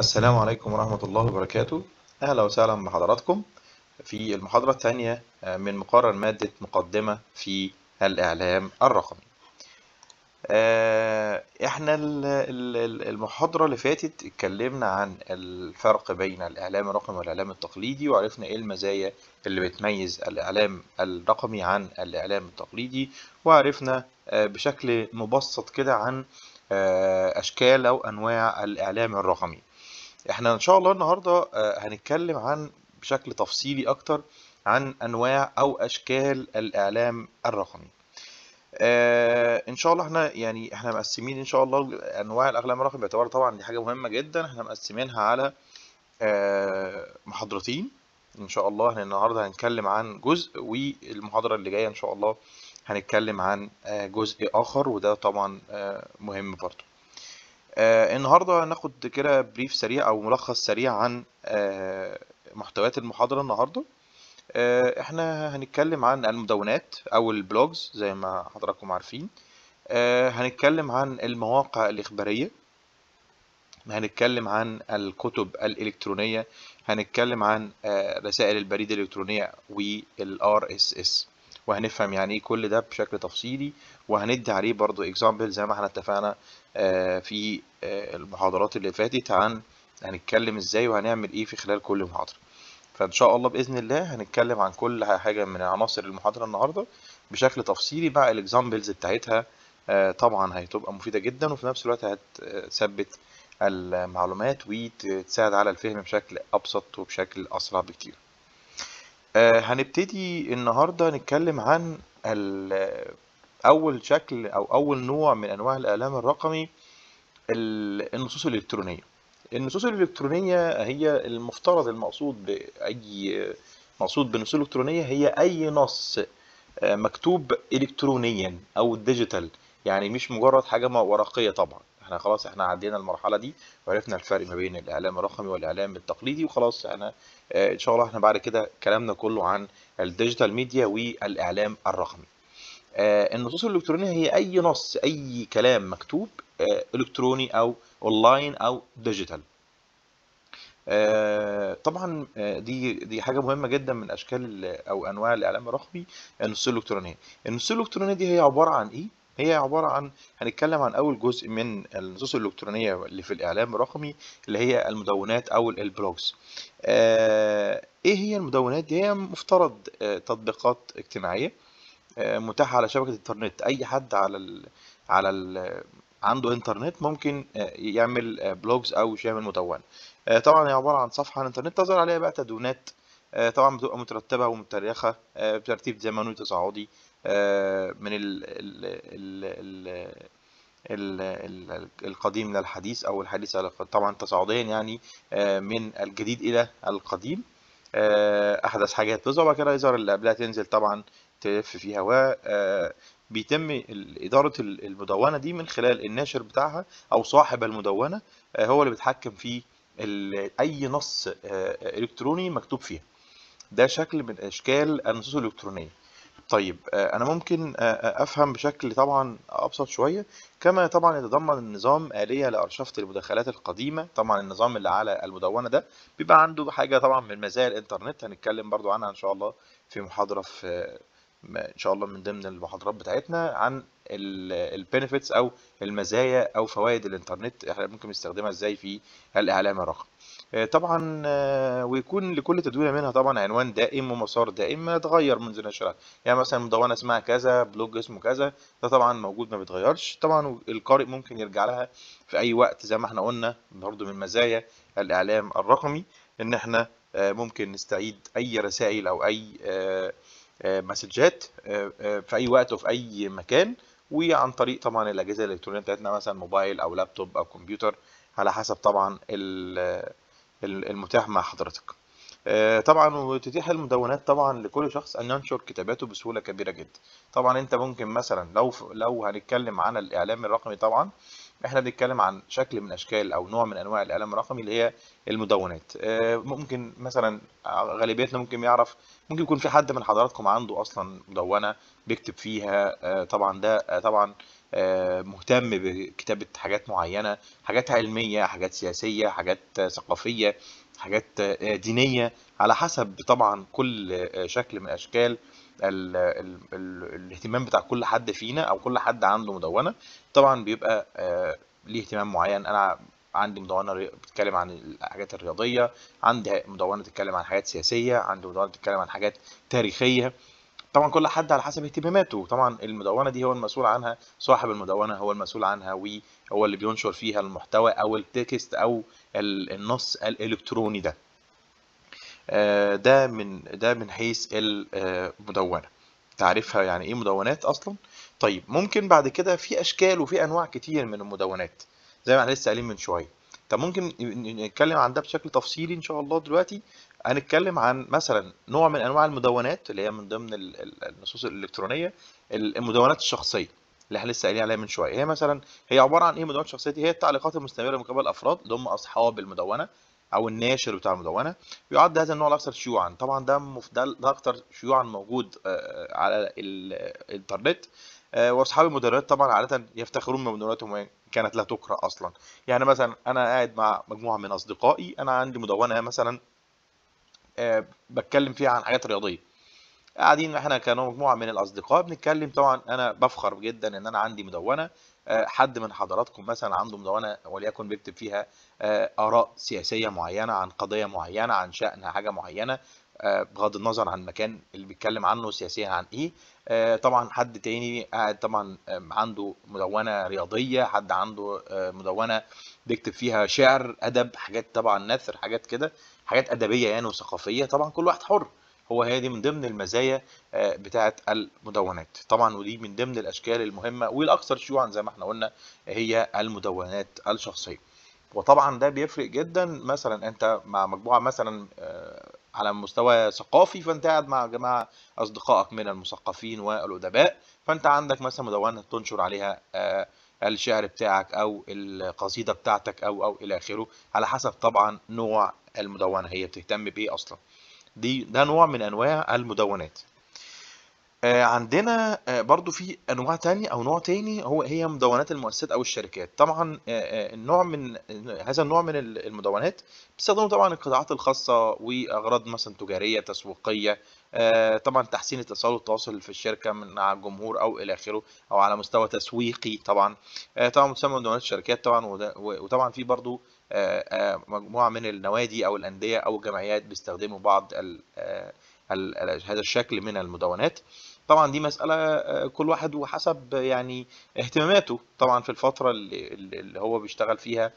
السلام عليكم ورحمة الله وبركاته أهلا وسهلا بحضراتكم في المحاضرة الثانية آه، من مقرر مادة مقدمة في الإعلام الرقمي آه، احنا المحاضرة اللي فاتت اتكلمنا عن الفرق بين الإعلام الرقمي والإعلام التقليدي وعرفنا ايه المزايا اللي بتميز الإعلام الرقمي عن الإعلام التقليدي وعرفنا آه، بشكل مبسط كده عن أشكال أو أنواع الإعلام الرقمي احنا ان شاء الله النهارده آه، هنتكلم عن بشكل تفصيلي اكتر عن انواع او اشكال الاعلام الرقمي آه، ان شاء الله احنا يعني احنا مقسمين ان شاء الله انواع الاعلام الرقمي باعتبار طبعا دي حاجه مهمه جدا احنا مقسمينها على آه، محاضرتين ان شاء الله احنا النهارده هنتكلم عن جزء والمحاضره اللي جايه ان شاء الله هنتكلم عن جزء اخر وده طبعا مهم برضه آه النهارده هناخد كده بريف سريع او ملخص سريع عن آه محتويات المحاضره النهارده آه احنا هنتكلم عن المدونات او البلوجز زي ما حضراتكم عارفين آه هنتكلم عن المواقع الاخباريه هنتكلم عن الكتب الالكترونيه هنتكلم عن آه رسائل البريد الالكترونيه والار اس اس وهنفهم يعني ايه كل ده بشكل تفصيلي وهندي عليه برضو اكزامبل زي ما احنا اتفقنا آه، في آه، المحاضرات اللي فاتت عن هنتكلم ازاي وهنعمل ايه في خلال كل محاضره فان شاء الله باذن الله هنتكلم عن كل حاجه من عناصر المحاضره النهارده بشكل تفصيلي مع الاكزامبلز بتاعتها آه، طبعا هتبقى مفيده جدا وفي نفس الوقت هتثبت المعلومات وتساعد على الفهم بشكل ابسط وبشكل اسرع بكتير آه، هنبتدي النهاردة نتكلم عن أول شكل أو أول نوع من أنواع الإعلام الرقمي النصوص الإلكترونية النصوص الإلكترونية هي المفترض المقصود بأي مقصود بالنصوص الإلكترونية هي أي نص آه، مكتوب إلكترونيا أو ديجيتال يعني مش مجرد حاجة ورقية طبعا احنا خلاص احنا عدينا المرحله دي وعرفنا الفرق ما بين الاعلام الرقمي والاعلام التقليدي وخلاص احنا آه، ان شاء الله احنا بعد كده كلامنا كله عن الديجيتال ميديا والاعلام الرقمي آه، النصوص الالكترونيه هي اي نص اي كلام مكتوب آه، الكتروني او اونلاين او ديجيتال طبعا دي دي حاجه مهمه جدا من اشكال او انواع الاعلام الرقمي النصوص الالكترونيه النصوص الالكترونيه دي هي عباره عن ايه هي عبارة عن هنتكلم عن أول جزء من النصوص الإلكترونية اللي في الإعلام الرقمي اللي هي المدونات أو البلوجز. آه إيه هي المدونات دي؟ هي مفترض آه تطبيقات اجتماعية آه متاحة على شبكة الإنترنت، أي حد على ال على ال عنده إنترنت ممكن آه، يعمل آه، بلوجز أو يعمل مدونة. آه، طبعا هي عبارة عن صفحة على الإنترنت تظهر عليها بقى تدونات طبعا بتبقى مترتبة ومتريخة بترتيب زمني وتصاعدي آه، من الـ الـ الـ الـ القديم للحديث او الحديث طبعا تصاعديا يعني آه، من الجديد الى القديم آه، احدث حاجات تظهر وبعد كده يظهر اللي قبلها تنزل طبعا تلف فيها و بيتم إدارة المدونة دي من خلال الناشر بتاعها أو صاحب المدونة هو اللي بيتحكم في أي نص إلكتروني مكتوب فيها ده شكل من أشكال النصوص الإلكترونية طيب آه، انا ممكن آه، آه، افهم بشكل طبعا ابسط شويه كما طبعا يتضمن النظام آلية لأرشفة المداخلات القديمة طبعا النظام اللي على المدونة ده بيبقى عنده حاجة طبعا من مزايا الإنترنت هنتكلم برضو عنها إن شاء الله في محاضرة في إن شاء الله من ضمن المحاضرات بتاعتنا عن البنفيتس أو المزايا أو فوائد الإنترنت احنا ممكن نستخدمها إزاي في الإعلام الرقمي آه، طبعا آه، ويكون لكل تدوينه منها طبعا عنوان دائم ومسار دائم ما يتغير منذ نشرها يعني مثلا مدونه اسمها كذا بلوج اسمه كذا ده طبعا موجود ما بيتغيرش طبعا القارئ ممكن يرجع لها في اي وقت زي ما احنا قلنا برضو من مزايا الاعلام الرقمي ان احنا آه، ممكن نستعيد اي رسائل او اي مسجات في اي وقت وفي اي مكان وعن طريق طبعا الاجهزه الالكترونيه بتاعتنا مثلا موبايل او لابتوب او كمبيوتر على حسب طبعا المتاح مع حضرتك آه، طبعا وتتيح المدونات طبعا لكل شخص ان ينشر كتاباته بسهوله كبيره جدا طبعا انت ممكن مثلا لو لو هنتكلم عن الاعلام الرقمي طبعا احنا بنتكلم عن شكل من اشكال او نوع من انواع الاعلام الرقمي اللي هي المدونات آه، ممكن مثلا غالبيتنا ممكن يعرف ممكن يكون في حد من حضراتكم عنده اصلا مدونه بيكتب فيها آه، طبعا ده طبعا آه، مهتم بكتابة حاجات معينة حاجات علمية حاجات سياسية حاجات ثقافية حاجات آه، دينية على حسب طبعا كل آه، شكل من أشكال الاهتمام بتاع كل حد فينا أو كل حد عنده مدونة طبعا بيبقى ليه اهتمام معين أنا عندي مدونه بتتكلم عن الحاجات الرياضيه عندي مدونه بتتكلم عن حاجات سياسيه عندي مدونه بتتكلم عن حاجات تاريخيه طبعا كل حد على حسب اهتماماته طبعا المدونه دي هو المسؤول عنها صاحب المدونه هو المسؤول عنها وهو اللي بينشر فيها المحتوى او التكست او النص الالكتروني ده آه، ده من ده من حيث المدونه تعرفها يعني ايه مدونات اصلا طيب ممكن بعد كده في اشكال وفي انواع كتير من المدونات زي ما احنا لسه قايلين من شويه طب ممكن نتكلم عن ده بشكل تفصيلي ان شاء الله دلوقتي هنتكلم عن مثلا نوع من انواع المدونات اللي هي من ضمن النصوص الالكترونيه المدونات الشخصيه اللي احنا لسه قايلين عليها من شويه هي مثلا هي عباره عن ايه مدونات شخصيه هي التعليقات المستمره من قبل الافراد اللي هم اصحاب المدونه او الناشر بتاع المدونه بيعد هذا النوع الاكثر شيوعا طبعا ده ده اكثر شيوعا موجود آه، آه، على الانترنت آه، واصحاب المدونات طبعا عاده يفتخرون بمدوناتهم وان كانت لا تقرا اصلا يعني مثلا انا قاعد مع مجموعه من اصدقائي انا عندي مدونه مثلا آه، بتكلم فيها عن حاجات رياضيه قاعدين احنا كمجموعه من الاصدقاء بنتكلم طبعا انا بفخر جدا ان انا عندي مدونه آه، حد من حضراتكم مثلا عنده مدونه وليكن بيكتب فيها آه، اراء سياسيه معينه عن قضيه معينه عن شان حاجه معينه بغض النظر عن المكان اللي بيتكلم عنه سياسيا عن ايه طبعا حد تاني قاعد طبعا عنده مدونه رياضيه حد عنده مدونه بيكتب فيها شعر ادب حاجات طبعا نثر حاجات كده حاجات ادبيه يعني وثقافيه طبعا كل واحد حر هو هي دي من ضمن المزايا آه، بتاعه المدونات طبعا ودي من ضمن الاشكال المهمه والاكثر شيوعا زي ما احنا قلنا هي المدونات الشخصيه وطبعا ده بيفرق جدا مثلا انت مع مجموعه مثلا آه، على مستوى ثقافي فانت قاعد مع جماعه اصدقائك من المثقفين والادباء فانت عندك مثلا مدونه تنشر عليها آه، الشعر بتاعك او القصيده بتاعتك او او الى اخره على حسب طبعا نوع المدونه هي بتهتم بايه اصلا دي ده نوع من انواع المدونات آه، عندنا آه، برضو في انواع تاني او نوع تاني هو هي مدونات المؤسسات او الشركات طبعا آه، النوع من هذا النوع من المدونات بيستخدموا طبعا القطاعات الخاصه واغراض مثلا تجاريه تسويقيه طبعا تحسين اتصال والتواصل في الشركه مع الجمهور او الى اخره او على مستوى تسويقي طبعا طبعا بتسمى مدونات الشركات طبعا وطبعا في برضو آه، آه، مجموعه من النوادي او الانديه او الجمعيات بيستخدموا بعض آه، هذا الشكل من المدونات طبعا دي مسألة كل واحد وحسب يعني اهتماماته طبعا في الفترة اللي هو بيشتغل فيها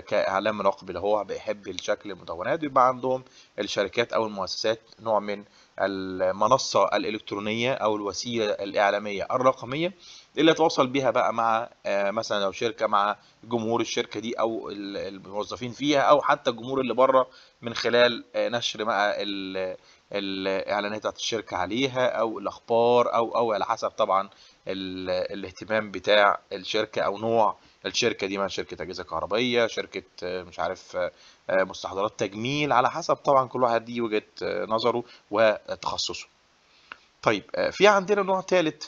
كإعلام راقب اللي هو بيحب الشكل المدونات بيبقى عندهم الشركات أو المؤسسات نوع من المنصة الإلكترونية أو الوسيلة الإعلامية الرقمية اللي هتوصل بيها بقى مع آه، مثلا لو شركة مع جمهور الشركة دي أو الموظفين فيها أو حتى الجمهور اللي بره من خلال آه، نشر بقى الإعلانات بتاعت الشركة عليها أو الأخبار أو أو على حسب طبعا الاهتمام بتاع الشركة أو نوع الشركه دي مثلا شركه اجهزه كهربية شركه آه، مش عارف آه، مستحضرات تجميل على حسب طبعا كل واحد دي وجهه آه، نظره وتخصصه طيب آه، في عندنا نوع ثالث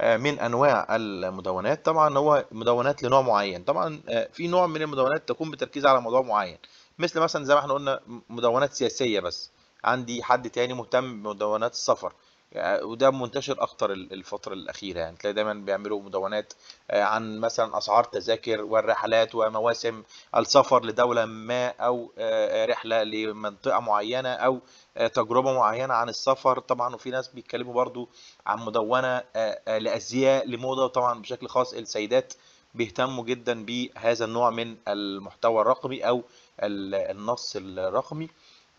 من انواع المدونات طبعا هو مدونات لنوع معين طبعا في نوع من المدونات تكون بتركيز على موضوع معين مثل مثلا زي ما احنا قلنا مدونات سياسيه بس عندي حد تاني مهتم بمدونات السفر آه، وده منتشر اكتر الفتره الاخيره يعني تلاقي دايما بيعملوا مدونات آه، عن مثلا اسعار تذاكر والرحلات ومواسم السفر لدوله ما او آه، رحله لمنطقه معينه او تجربه معينه عن السفر طبعا وفي ناس بيتكلموا برضو عن مدونه لازياء لموضه وطبعا بشكل خاص السيدات بيهتموا جدا بهذا النوع من المحتوى الرقمي او النص الرقمي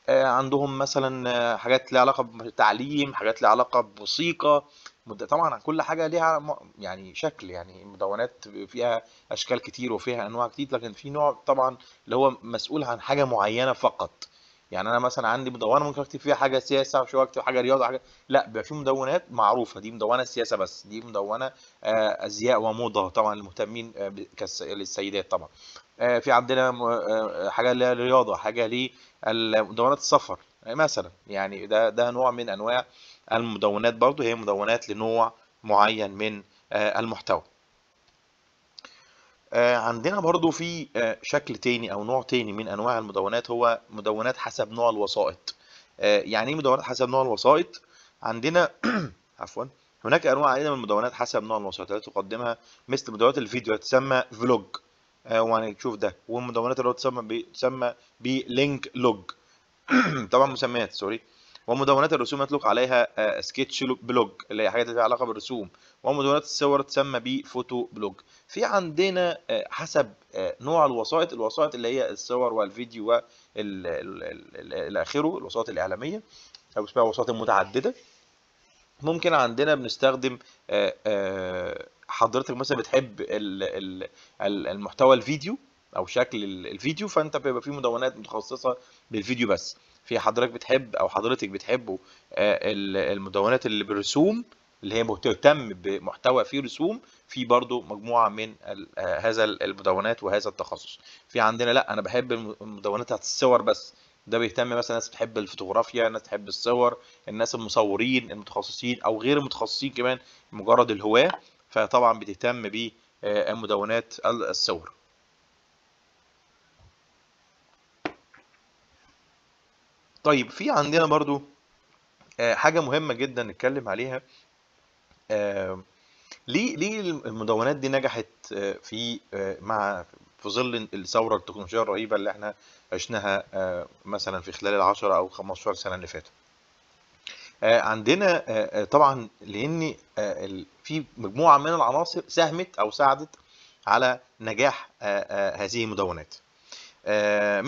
آه، عندهم مثلا آه، حاجات ليها علاقه بتعليم حاجات ليها علاقه بموسيقى طبعا كل حاجه ليها يعني شكل يعني مدونات فيها اشكال كتير وفيها انواع كتير لكن في نوع طبعا اللي هو مسؤول عن حاجه معينه فقط يعني انا مثلا عندي مدونه ممكن اكتب فيها حاجه سياسه وشويه اكتب حاجه رياضه حاجه لا بيبقى في مدونات معروفه دي مدونه سياسه بس دي مدونه آه، ازياء وموضه طبعا المهتمين للسيدات طبعا في عندنا حاجه للرياضه حاجه مدونات السفر مثلا يعني ده ده نوع من انواع المدونات برضو هي مدونات لنوع معين من آه، المحتوى آه، عندنا برضو في آه، شكل تاني او نوع تاني من انواع المدونات هو مدونات حسب نوع الوسائط يعني ايه مدونات حسب نوع الوسائط عندنا عفوا هناك انواع عديده من المدونات حسب نوع الوسائط التي تقدمها مثل مدونات الفيديو تسمى فلوج آه، وهنشوف ده والمدونات اللي هو تسمى تسمى بلينك لوج طبعا مسميات سوري ومدونات الرسوم يطلق عليها آه، سكتش بلوج اللي هي حاجات ليها علاقه بالرسوم ومدونات الصور تسمى بفوتو بلوج في عندنا آه، حسب نوع الوسائط الوسائط اللي هي الصور والفيديو والى اخره الوسائط الاعلاميه او اسمها وسائط متعدده ممكن عندنا بنستخدم حضرتك مثلا بتحب المحتوى الفيديو او شكل الفيديو فانت بيبقى في مدونات متخصصه بالفيديو بس في حضرتك بتحب او حضرتك بتحبه آه، المدونات اللي بالرسوم اللي هي بتهتم بمحتوى فيه رسوم في برضو مجموعه من آه، هذا المدونات وهذا التخصص في عندنا لا انا بحب المدونات بتاعت الصور بس ده بيهتم مثلا ناس بتحب الفوتوغرافيا ناس بتحب الصور الناس المصورين المتخصصين او غير المتخصصين كمان مجرد الهواه فطبعا بتهتم بمدونات الصور طيب في عندنا برضو آه، حاجه مهمه جدا نتكلم عليها آه، ليه ليه المدونات دي نجحت آه، في مع في ظل الثوره التكنولوجيه الرهيبه اللي احنا عشناها مثلا في خلال ال 10 او 15 سنه اللي فاتوا آه، عندنا آه، آه، طبعا لان في مجموعه من العناصر ساهمت او ساعدت على نجاح هذه المدونات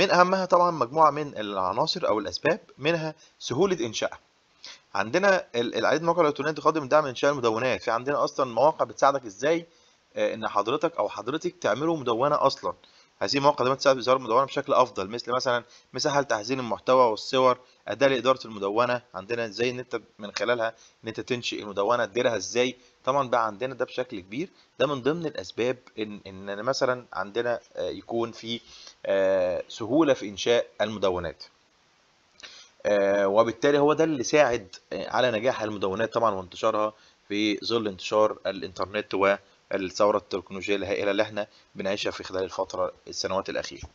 من اهمها طبعا مجموعه من العناصر او الاسباب منها سهوله انشائها عندنا العديد من مواقع الالكترونيه تقدم دعم انشاء المدونات في عندنا اصلا مواقع بتساعدك ازاي ان حضرتك او حضرتك تعملوا مدونه اصلا هذه مقدمات تساعد في ظهور المدونة بشكل أفضل مثل مثلا مساحة تحزين المحتوى والصور أداة لإدارة المدونة عندنا إزاي إن أنت من خلالها إن أنت تنشئ المدونة تديرها إزاي طبعا بقى عندنا ده بشكل كبير ده من ضمن الأسباب إن إن مثلا عندنا آه، يكون في آه، سهولة في إنشاء المدونات. آه، وبالتالي هو ده اللي ساعد على نجاح المدونات طبعا وانتشارها في ظل انتشار الانترنت و الثوره التكنولوجيه الهائله اللي احنا بنعيشها في خلال الفتره السنوات الاخيره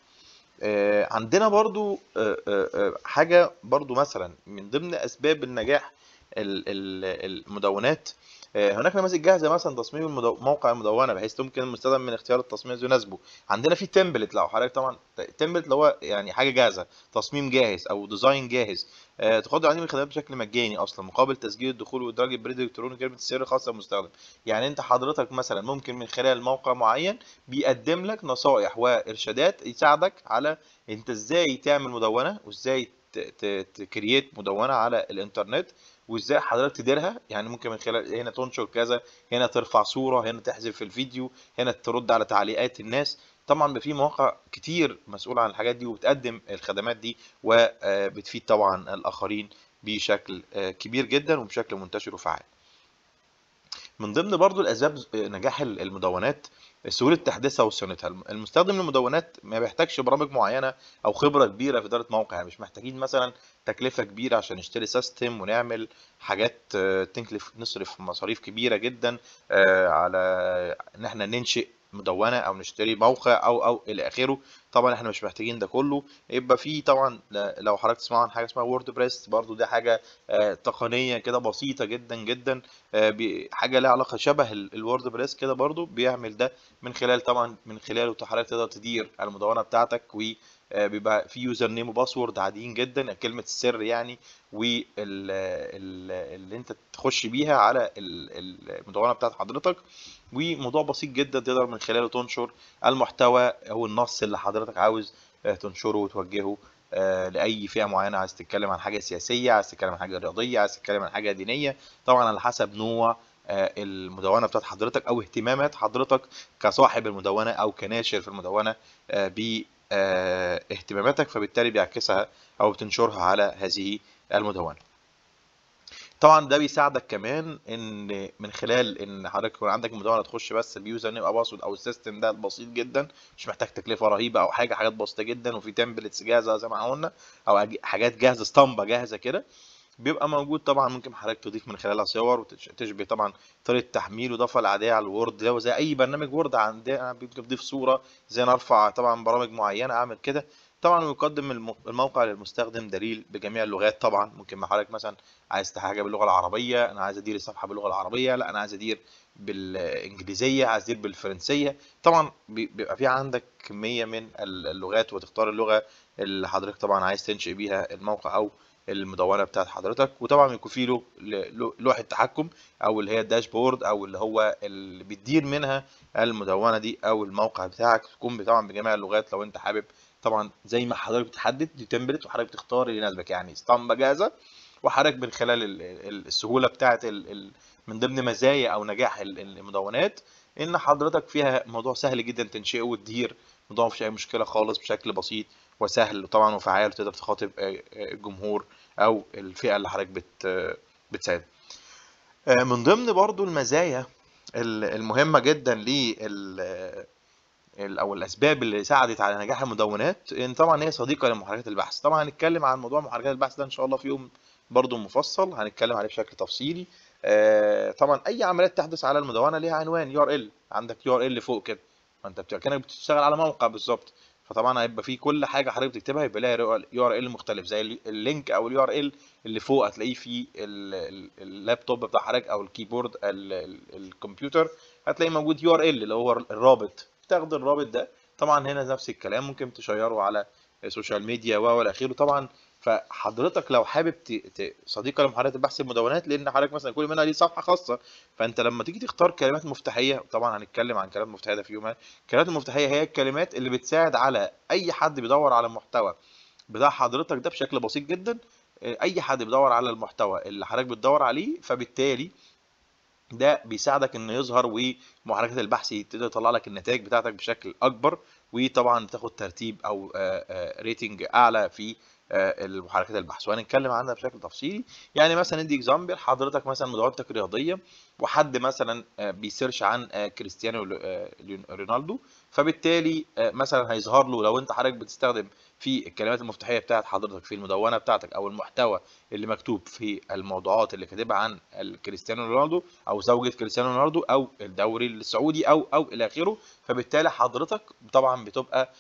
آه، عندنا برضو آه، آه، حاجه برضو مثلا من ضمن اسباب النجاح المدونات آه، هناك نماذج جاهزه مثلا تصميم موقع المدونه بحيث يمكن المستخدم من اختيار التصميم الذي يناسبه عندنا في تمبلت لو حضرتك طبعا تمبلت اللي هو يعني حاجه جاهزه تصميم جاهز او ديزاين جاهز تقدم آه، تقدر عليه من الخدمات بشكل مجاني اصلا مقابل تسجيل الدخول وادراج البريد الالكتروني وكلمه السر الخاصه بالمستخدم يعني انت حضرتك مثلا ممكن من خلال موقع معين بيقدم لك نصائح وارشادات يساعدك على انت ازاي تعمل مدونه وازاي تكريت مدونه على الانترنت وازاي حضرتك تديرها يعني ممكن من خلال إيه؟ هنا تنشر كذا هنا ترفع صوره هنا تحذف الفيديو هنا ترد على تعليقات الناس طبعا في مواقع كتير مسؤوله عن الحاجات دي وبتقدم الخدمات دي وبتفيد آه، طبعا الاخرين بشكل آه، كبير جدا وبشكل منتشر وفعال من ضمن برضو الاسباب نجاح المدونات سهوله تحديثها وصيانتها المستخدم للمدونات ما بيحتاجش برامج معينه او خبره كبيره في اداره موقع يعني مش محتاجين مثلا تكلفه كبيره عشان نشتري سيستم ونعمل حاجات آه، تكلف نصرف مصاريف كبيره جدا آه، على ان احنا ننشئ مدونه او نشتري موقع او او الى اخره طبعا احنا مش محتاجين ده كله يبقى في طبعا لو حضرتك تسمع عن حاجه اسمها ووردبريس برضو دي حاجه آه، تقنيه كده بسيطه جدا جدا آه، حاجه لها علاقه شبه الووردبريس كده برضو بيعمل ده من خلال طبعا من خلاله حضرتك تقدر تدير المدونه بتاعتك و آه، بيبقى في يوزر نيم وباسورد عاديين جدا كلمه السر يعني واللي انت تخش بيها على المدونه بتاعت حضرتك وموضوع بسيط جدا تقدر من خلاله تنشر المحتوى او النص اللي حضرتك عاوز آه، تنشره وتوجهه آه، لاي فئه معينه عايز تتكلم عن حاجه سياسيه عايز تتكلم عن حاجه رياضيه عايز تتكلم عن حاجه دينيه طبعا على حسب نوع المدونه بتاعت حضرتك او اهتمامات حضرتك كصاحب المدونه او كناشر في المدونه آه، اهتماماتك فبالتالي بيعكسها او بتنشرها على هذه المدونه طبعا ده بيساعدك كمان ان من خلال ان حضرتك يكون عندك مدونه تخش بس اليوزر نيم او باسورد او السيستم ده بسيط جدا مش محتاج تكلفه رهيبه او حاجه حاجات بسيطه جدا وفي تمبلتس جاهزه زي ما قلنا او حاجات جاهزه اسطمبه جاهزه كده بيبقى موجود طبعا ممكن حضرتك تضيف من خلالها صور وتشبه طبعا طريقه تحميل واضافه العاديه على الوورد لو زي اي برنامج وورد عندنا بيبقى بضيف صوره زي انا ارفع طبعا برامج معينه اعمل كده طبعا ويقدم الموقع للمستخدم دليل بجميع اللغات طبعا ممكن مع حضرتك مثلا عايز حاجه باللغه العربيه انا عايز ادير الصفحه باللغه العربيه لا انا عايز ادير بالانجليزيه عايز ادير بالفرنسيه طبعا بيبقى في عندك كميه من اللغات وتختار اللغه اللي حضرتك طبعا عايز تنشئ بيها الموقع او المدونه بتاعت حضرتك وطبعا يكون في لوحه تحكم او اللي هي الداشبورد او اللي هو اللي بتدير منها المدونه دي او الموقع بتاعك تكون طبعا بجميع اللغات لو انت حابب طبعا زي ما حضرتك بتحدد دي تمبلت وحضرتك بتختار اللي يناسبك يعني اسطمبه جاهزه وحضرتك من خلال السهوله بتاعه من ضمن مزايا او نجاح المدونات ان حضرتك فيها موضوع سهل جدا تنشئه وتدير الموضوع مفيش اي مشكله خالص بشكل بسيط وسهل وطبعا وفعال وتقدر تخاطب آه، آه، الجمهور او الفئه اللي حضرتك بت آه، بتساعدها من ضمن برضو المزايا المهمه جدا لل او الاسباب اللي ساعدت على نجاح المدونات ان طبعا هي صديقه لمحركات البحث طبعا هنتكلم عن موضوع محركات البحث ده ان شاء الله في يوم برضو مفصل هنتكلم عليه بشكل تفصيلي طبعا اي عمليات تحدث على المدونه ليها عنوان يو ار ال عندك يو ار ال فوق كده ما انت كانك بتشتغل على موقع بالظبط فطبعا هيبقى فيه كل حاجه حضرتك بتكتبها يبقى لها يو ار ال مختلف زي اللينك او اليو ار ال اللي فوق هتلاقيه في اللابتوب بتاع حضرتك او الكيبورد الكمبيوتر هتلاقي موجود يو ار ال اللي هو الرابط تاخد الرابط ده طبعا هنا نفس الكلام ممكن تشيره على السوشيال ميديا و الى اخره طبعا فحضرتك لو حابب ت... ت... صديقه لمحاولات البحث المدونات لان حضرتك مثلا كل منها ليه صفحه خاصه فانت لما تيجي تختار كلمات مفتاحيه طبعا هنتكلم عن كلمات مفتاحيه ده في يوم الكلمات المفتاحيه هي الكلمات اللي بتساعد على اي حد بيدور على محتوى بتاع حضرتك ده بشكل بسيط جدا اي حد بيدور على المحتوى اللي حضرتك بتدور عليه فبالتالي ده بيساعدك انه يظهر ومحركات البحث يبتدي يطلع لك النتائج بتاعتك بشكل اكبر وطبعا بتاخد ترتيب او ريتنج آه، آه، اعلى في آه، المحركات البحث وهنتكلم عنها بشكل تفصيلي يعني مثلا ادي اكزامبل حضرتك مثلا مدربتك رياضيه وحد مثلا آه، بيسيرش عن آه، كريستيانو رونالدو فبالتالي مثلا هيظهر له لو انت حضرتك بتستخدم في الكلمات المفتاحيه بتاعت حضرتك في المدونه بتاعتك او المحتوى اللي مكتوب في الموضوعات اللي كاتبها عن كريستيانو رونالدو او زوجة كريستيانو رونالدو او الدوري السعودي او او الى اخره فبالتالي حضرتك طبعا بتبقى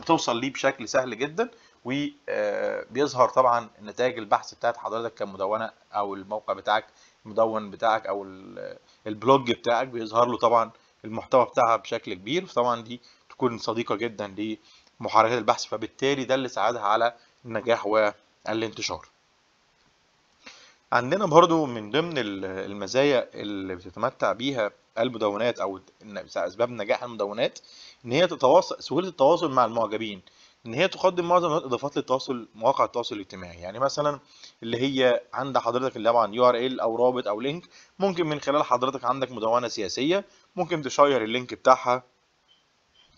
بتوصل ليه بشكل سهل جدا وبيظهر آه، طبعا نتائج البحث بتاعت حضرتك كمدونه او الموقع بتاعك المدون بتاعك او البلوج بتاعك بيظهر له طبعا المحتوى بتاعها بشكل كبير فطبعا دي تكون صديقه جدا لمحركات البحث فبالتالي ده اللي ساعدها على النجاح والانتشار عندنا برضو من ضمن المزايا اللي بتتمتع بيها المدونات او اسباب نجاح المدونات ان هي تتواصل سهوله التواصل مع المعجبين ان هي تقدم معظم الاضافات للتواصل مواقع التواصل الاجتماعي يعني مثلا اللي هي عند حضرتك اللي طبعا يو ار ال او رابط او لينك ممكن من خلال حضرتك عندك مدونه سياسيه ممكن تشير اللينك بتاعها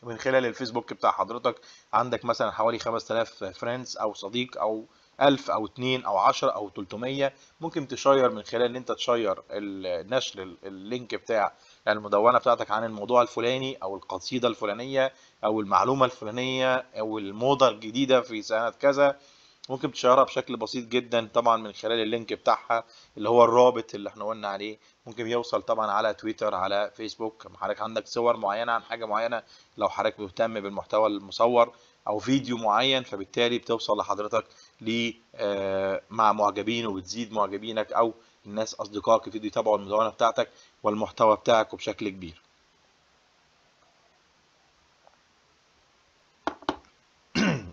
من خلال الفيسبوك بتاع حضرتك عندك مثلا حوالي 5000 فريندز او صديق او 1000 او 2 او 10 او 300 ممكن تشير من خلال ان انت تشير النشر اللينك بتاع المدونه بتاعتك عن الموضوع الفلاني او القصيده الفلانيه او المعلومه الفلانيه او الموضه الجديده في سنه كذا ممكن تشيرها بشكل بسيط جدا طبعا من خلال اللينك بتاعها اللي هو الرابط اللي احنا قلنا عليه ممكن يوصل طبعا على تويتر على فيسبوك لما حضرتك عندك صور معينه عن حاجه معينه لو حضرتك مهتم بالمحتوى المصور او فيديو معين فبالتالي بتوصل لحضرتك ل آه، مع معجبين وبتزيد معجبينك او الناس اصدقائك يبتدوا يتابعوا المدونه بتاعتك والمحتوى بتاعك وبشكل كبير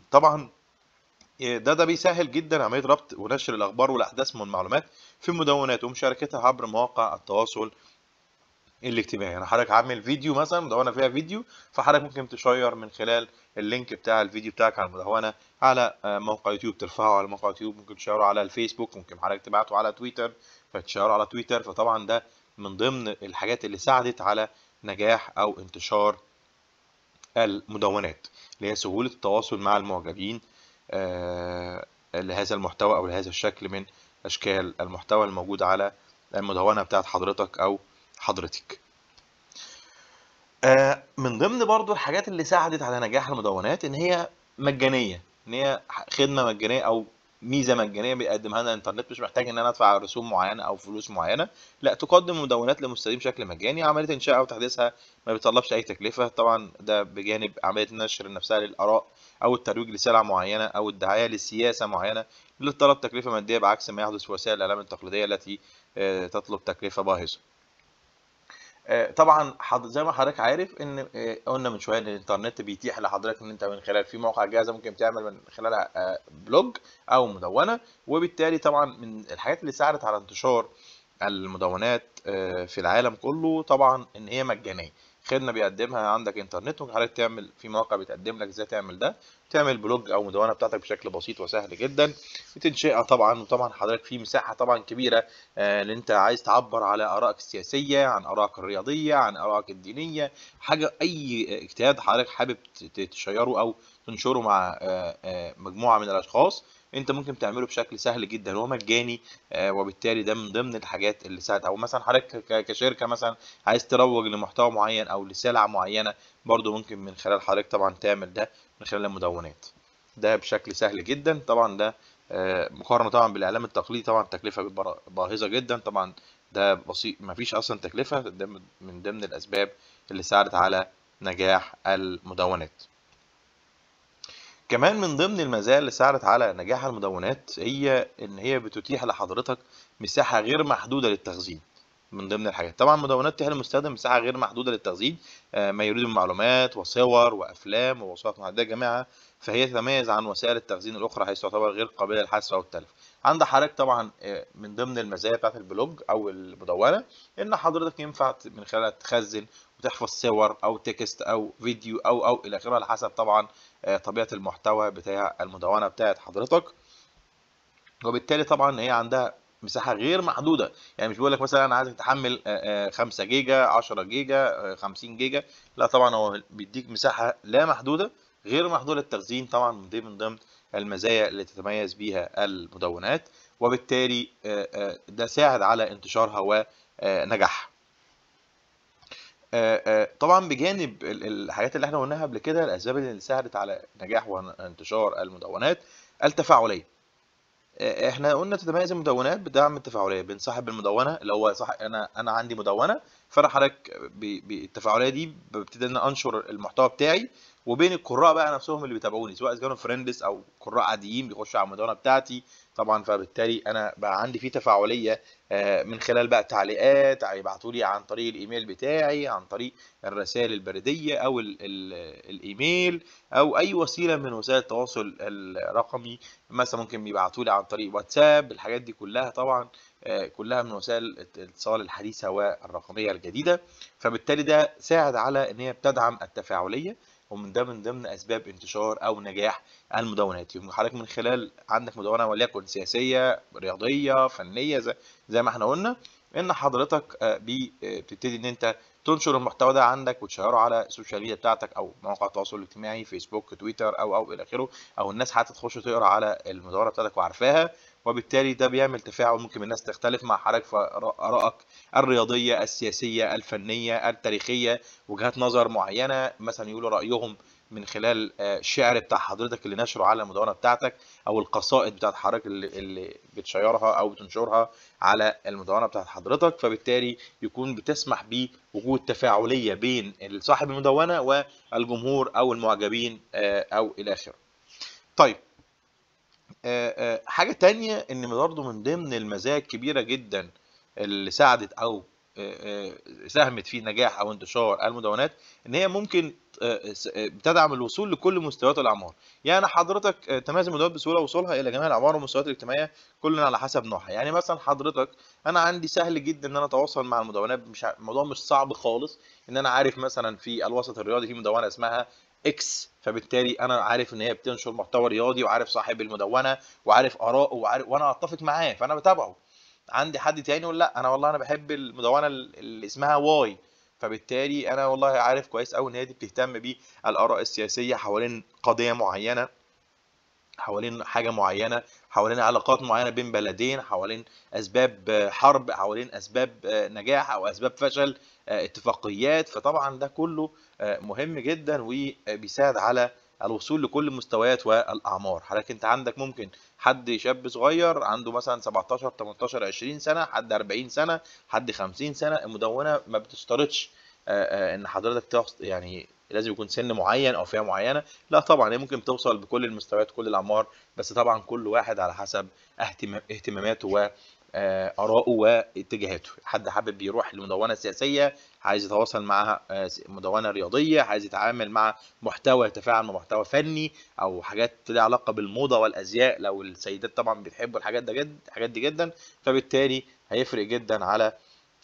طبعا إيه، ده ده بيسهل جدا عمليه ربط ونشر الاخبار والاحداث والمعلومات في المدونات ومشاركتها عبر مواقع التواصل الاجتماعي يعني حضرتك عامل فيديو مثلا مدونه فيها فيديو فحضرتك ممكن تشير من خلال اللينك بتاع الفيديو بتاعك على المدونه على آه، موقع يوتيوب ترفعه على موقع يوتيوب ممكن تشيره على الفيسبوك ممكن حضرتك تبعته على تويتر فتشيره على تويتر فطبعا ده من ضمن الحاجات اللي ساعدت على نجاح او انتشار المدونات اللي هي سهوله التواصل مع المعجبين آه، لهذا المحتوى او لهذا الشكل من اشكال المحتوى الموجود على المدونه بتاعت حضرتك او حضرتك آه، من ضمن برضو الحاجات اللي ساعدت على نجاح المدونات ان هي مجانيه ان هي خدمه مجانيه او ميزه مجانيه بيقدمها لنا الانترنت مش محتاج ان انا ادفع رسوم معينه او فلوس معينه لا تقدم مدونات للمستخدم بشكل مجاني عمليه انشائها وتحديثها ما بيطلبش اي تكلفه طبعا ده بجانب عمليه النشر نفسها للاراء او الترويج لسلعه معينه او الدعايه لسياسه معينه للطلب تكلفه ماديه بعكس ما يحدث في وسائل الاعلام التقليديه التي آه، تطلب تكلفه باهظه آه، طبعا زي ما حضرتك عارف ان آه، قلنا من شويه ان الانترنت بيتيح لحضرتك ان انت من خلال في موقع جاهزه ممكن تعمل من خلالها آه، بلوج او مدونه وبالتالي طبعا من الحاجات اللي ساعدت على انتشار المدونات في العالم كله طبعا ان هي مجانيه خدمه بيقدمها عندك انترنت وحضرتك تعمل في مواقع بتقدم لك ازاي تعمل ده تعمل بلوج او مدونه بتاعتك بشكل بسيط وسهل جدا بتنشئها طبعا وطبعا حضرتك في مساحه طبعا كبيره ان آه، انت عايز تعبر على ارائك السياسيه عن ارائك الرياضيه عن ارائك الدينيه حاجه اي اجتهاد حضرتك حابب تشيره او تنشره مع آه، آه، مجموعه من الاشخاص انت ممكن تعمله بشكل سهل جدا ومجاني آه، وبالتالي ده من ضمن الحاجات اللي ساعد او مثلا حضرتك كشركه مثلا عايز تروج لمحتوى معين او لسلعه معينه برضو ممكن من خلال حضرتك طبعا تعمل ده من خلال المدونات ده بشكل سهل جدا طبعا ده آه، مقارنه طبعا بالاعلام التقليدي طبعا التكلفه باهظه جدا طبعا ده بسيط مفيش اصلا تكلفه ده من ضمن الاسباب اللي ساعدت على نجاح المدونات كمان من ضمن المزايا اللي ساعدت على نجاح المدونات هي ان هي بتتيح لحضرتك مساحه غير محدوده للتخزين من ضمن الحاجات طبعا مدونات تتيح للمستخدم مساحه غير محدوده للتخزين آه، ما يريد من معلومات وصور وافلام ووصفات معديه جميعها فهي تتميز عن وسائل التخزين الاخرى حيث تعتبر غير قابله للحذف او التلف عند حضرتك طبعا آه، من ضمن المزايا بتاعه البلوج او المدونه ان حضرتك ينفع من خلالها تخزن وتحفظ صور او تكست او فيديو او او الى اخره على حسب طبعا آه، طبيعه المحتوى بتاع المدونه بتاعت حضرتك وبالتالي طبعا هي عندها مساحه غير محدوده يعني مش بيقول لك مثلا انا عايزك تحمل 5 آه، آه، جيجا 10 جيجا 50 جيجا لا طبعا هو بيديك مساحه لا محدوده غير محدوده التخزين طبعا دي من ضمن المزايا اللي تتميز بيها المدونات وبالتالي ده ساعد على انتشارها ونجاحها آه، آه، طبعا بجانب الحاجات اللي احنا قلناها قبل كده الاسباب اللي ساعدت على نجاح وانتشار المدونات التفاعليه آه، احنا قلنا تتميز المدونات بدعم التفاعليه بين صاحب المدونه اللي هو صاحب انا انا عندي مدونه فانا حضرتك بالتفاعليه دي ببتدي ان انشر المحتوى بتاعي وبين القراء بقى نفسهم اللي بيتابعوني سواء كانوا فريندز او قراء عاديين بيخشوا على المدونه بتاعتي طبعا فبالتالي انا بقى عندي في تفاعليه آه، من خلال بقى تعليقات هيبعتوا لي عن طريق الايميل بتاعي عن طريق الرسائل البريديه او الايميل او اي وسيله من وسائل التواصل الرقمي مثلا ممكن يبعتوا لي عن طريق واتساب الحاجات دي كلها طبعا آه، كلها من وسائل الاتصال الحديثه والرقميه الجديده فبالتالي ده ساعد على ان هي بتدعم التفاعليه ومن ده من ضمن اسباب انتشار او نجاح المدونات يبقى حضرتك من خلال عندك مدونه وليكن سياسيه رياضيه فنيه زي, ما احنا قلنا ان حضرتك آه، آه، بتبتدي ان انت تنشر المحتوى ده عندك وتشهره على السوشيال ميديا بتاعتك او مواقع التواصل الاجتماعي فيسبوك تويتر او او الى اخره او الناس حتى تخش تقرا على المدونه بتاعتك وعارفاها وبالتالي ده بيعمل تفاعل ممكن الناس تختلف مع حضرتك في ارائك الرياضيه السياسيه الفنيه التاريخيه وجهات نظر معينه مثلا يقولوا رايهم من خلال الشعر آه، بتاع حضرتك اللي نشره على المدونه بتاعتك او القصائد بتاعت حضرتك اللي, بتشيرها او بتنشرها على المدونه بتاعت حضرتك فبالتالي يكون بتسمح بوجود تفاعليه بين صاحب المدونه والجمهور او المعجبين آه، او الى اخره. طيب آه، آه، حاجه تانية ان برضو من ضمن المزايا الكبيره جدا اللي ساعدت او آه، ساهمت في نجاح او انتشار المدونات ان هي ممكن بتدعم الوصول لكل مستويات الاعمار يعني حضرتك تميز المدونات بسهوله وصولها الى جميع الاعمار والمستويات الاجتماعيه كل على حسب نوعها يعني مثلا حضرتك انا عندي سهل جدا ان انا اتواصل مع المدونات مش الموضوع مش صعب خالص ان انا عارف مثلا في الوسط الرياضي في مدونه اسمها اكس فبالتالي انا عارف ان هي بتنشر محتوى رياضي وعارف صاحب المدونه وعارف اراءه وعارف وانا اتفق معاه فانا بتابعه عندي حد تاني يقول لا انا والله انا بحب المدونه اللي اسمها واي فبالتالي انا والله عارف كويس قوي ان هي دي بتهتم بالاراء السياسيه حوالين قضيه معينه حوالين حاجه معينه حوالين علاقات معينه بين بلدين حوالين اسباب حرب حوالين اسباب آه، نجاح او اسباب فشل آه، اتفاقيات فطبعا ده كله آه، مهم جدا وبيساعد على الوصول لكل المستويات والاعمار حضرتك انت عندك ممكن حد شاب صغير عنده مثلا 17 18 20 سنه حد 40 سنه حد 50 سنه المدونه ما بتشترطش ان حضرتك يعني لازم يكون سن معين او فئه معينه لا طبعا هي ممكن توصل بكل المستويات كل الاعمار بس طبعا كل واحد على حسب اهتماماته وارائه آه، واتجاهاته حد حابب يروح لمدونة سياسية عايز يتواصل مع آه، مدونة رياضية عايز يتعامل مع محتوى يتفاعل مع محتوى فني أو حاجات ليها علاقة بالموضة والأزياء لو السيدات طبعا بيحبوا الحاجات ده جد الحاجات دي جدا فبالتالي هيفرق جدا على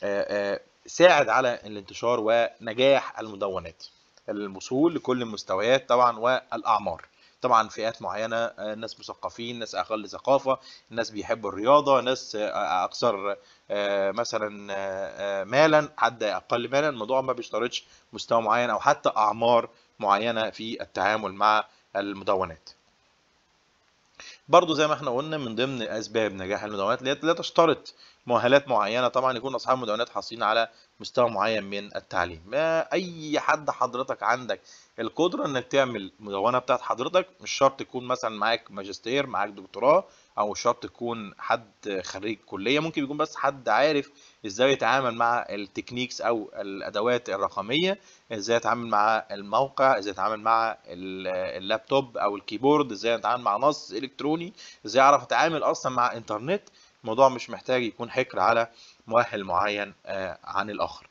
آه، ساعد على الانتشار ونجاح المدونات الوصول لكل المستويات طبعا والاعمار طبعا فئات معينه آه، ناس مثقفين ناس اقل ثقافه ناس بيحبوا الرياضه ناس آه، اكثر آه، مثلا مالا حد اقل مالا الموضوع ما بيشترطش مستوى معين او حتى اعمار معينه في التعامل مع المدونات برضو زي ما احنا قلنا من ضمن اسباب نجاح المدونات لا تشترط مؤهلات معينه طبعا يكون اصحاب المدونات حاصلين على مستوى معين من التعليم ما اي حد حضرتك عندك القدره انك تعمل مدونه بتاعت حضرتك مش شرط تكون مثلا معاك ماجستير معاك دكتوراه او شرط تكون حد خريج كليه ممكن يكون بس حد عارف ازاي يتعامل مع التكنيكس او الادوات الرقميه ازاي يتعامل مع الموقع ازاي يتعامل مع اللابتوب او الكيبورد ازاي يتعامل مع نص الكتروني ازاي اعرف اتعامل اصلا مع انترنت الموضوع مش محتاج يكون حكر على مؤهل معين آه، عن الآخر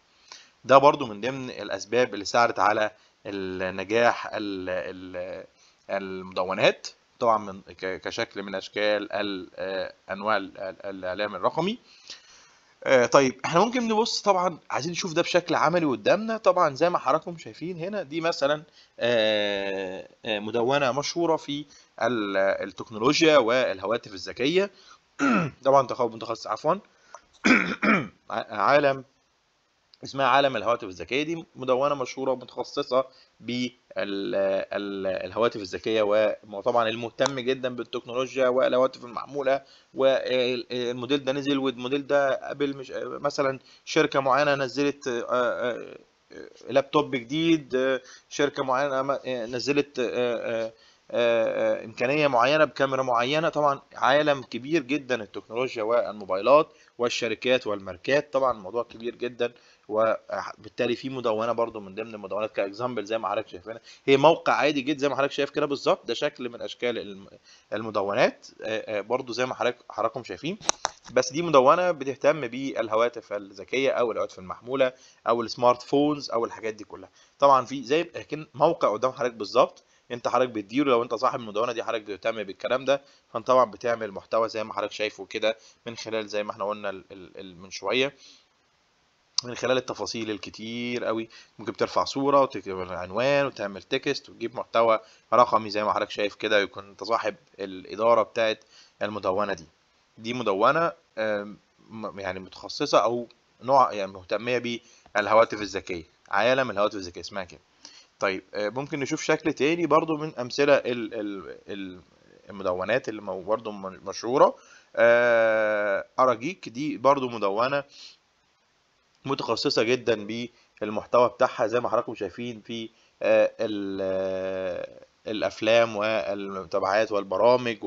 ده برضو من ضمن الأسباب اللي ساعدت على النجاح المدونات طبعا من كشكل من أشكال آه، أنواع الإعلام الرقمي آه، طيب احنا ممكن نبص طبعا عايزين نشوف ده بشكل عملي قدامنا طبعا زي ما حضراتكم شايفين هنا دي مثلا مدونه مشهوره في التكنولوجيا والهواتف الذكيه طبعا تخصص متخصص عفوا عالم اسمها عالم الهواتف الذكيه دي مدونه مشهوره متخصصه بالهواتف الذكيه وطبعا المهتم جدا بالتكنولوجيا والهواتف المعموله والموديل ده نزل والموديل ده قبل مش مثلا شركه معينه نزلت آه، آه، آه، لابتوب جديد شركه معينه نزلت امكانيه معينه بكاميرا معينه طبعا عالم كبير جدا التكنولوجيا والموبايلات والشركات والماركات طبعا الموضوع كبير جدا وبالتالي في مدونه برضو من ضمن المدونات كاكزامبل زي ما حضرتك شايف هنا هي موقع عادي جدا زي ما حضرتك شايف كده بالظبط ده شكل من اشكال المدونات برضو زي ما حضراتكم شايفين بس دي مدونه بتهتم بالهواتف الذكيه او الهواتف المحموله او السمارت فونز او الحاجات دي كلها طبعا في زي موقع قدام حضرتك بالظبط انت حضرتك بتديره لو انت صاحب المدونه دي حضرتك بتهتم بالكلام ده فانت طبعا بتعمل محتوى زي ما حضرتك شايفه كده من خلال زي ما احنا قلنا ال ال الـ من شويه من خلال التفاصيل الكتير قوي ممكن ترفع صوره وتكتب عنوان وتعمل تكست وتجيب محتوى رقمي زي ما حضرتك شايف كده يكون انت صاحب الاداره بتاعه المدونه دي دي مدونه يعني متخصصه او نوع يعني مهتميه بالهواتف الذكيه عالم الهواتف الذكيه اسمها كده طيب آه، ممكن نشوف شكل تاني برضو من امثله المدونات اللي برضو مشهوره آه، اراجيك دي برضو مدونه متخصصه جدا بالمحتوى بتاعها زي ما حضراتكم شايفين في آه، الافلام والمتابعات والبرامج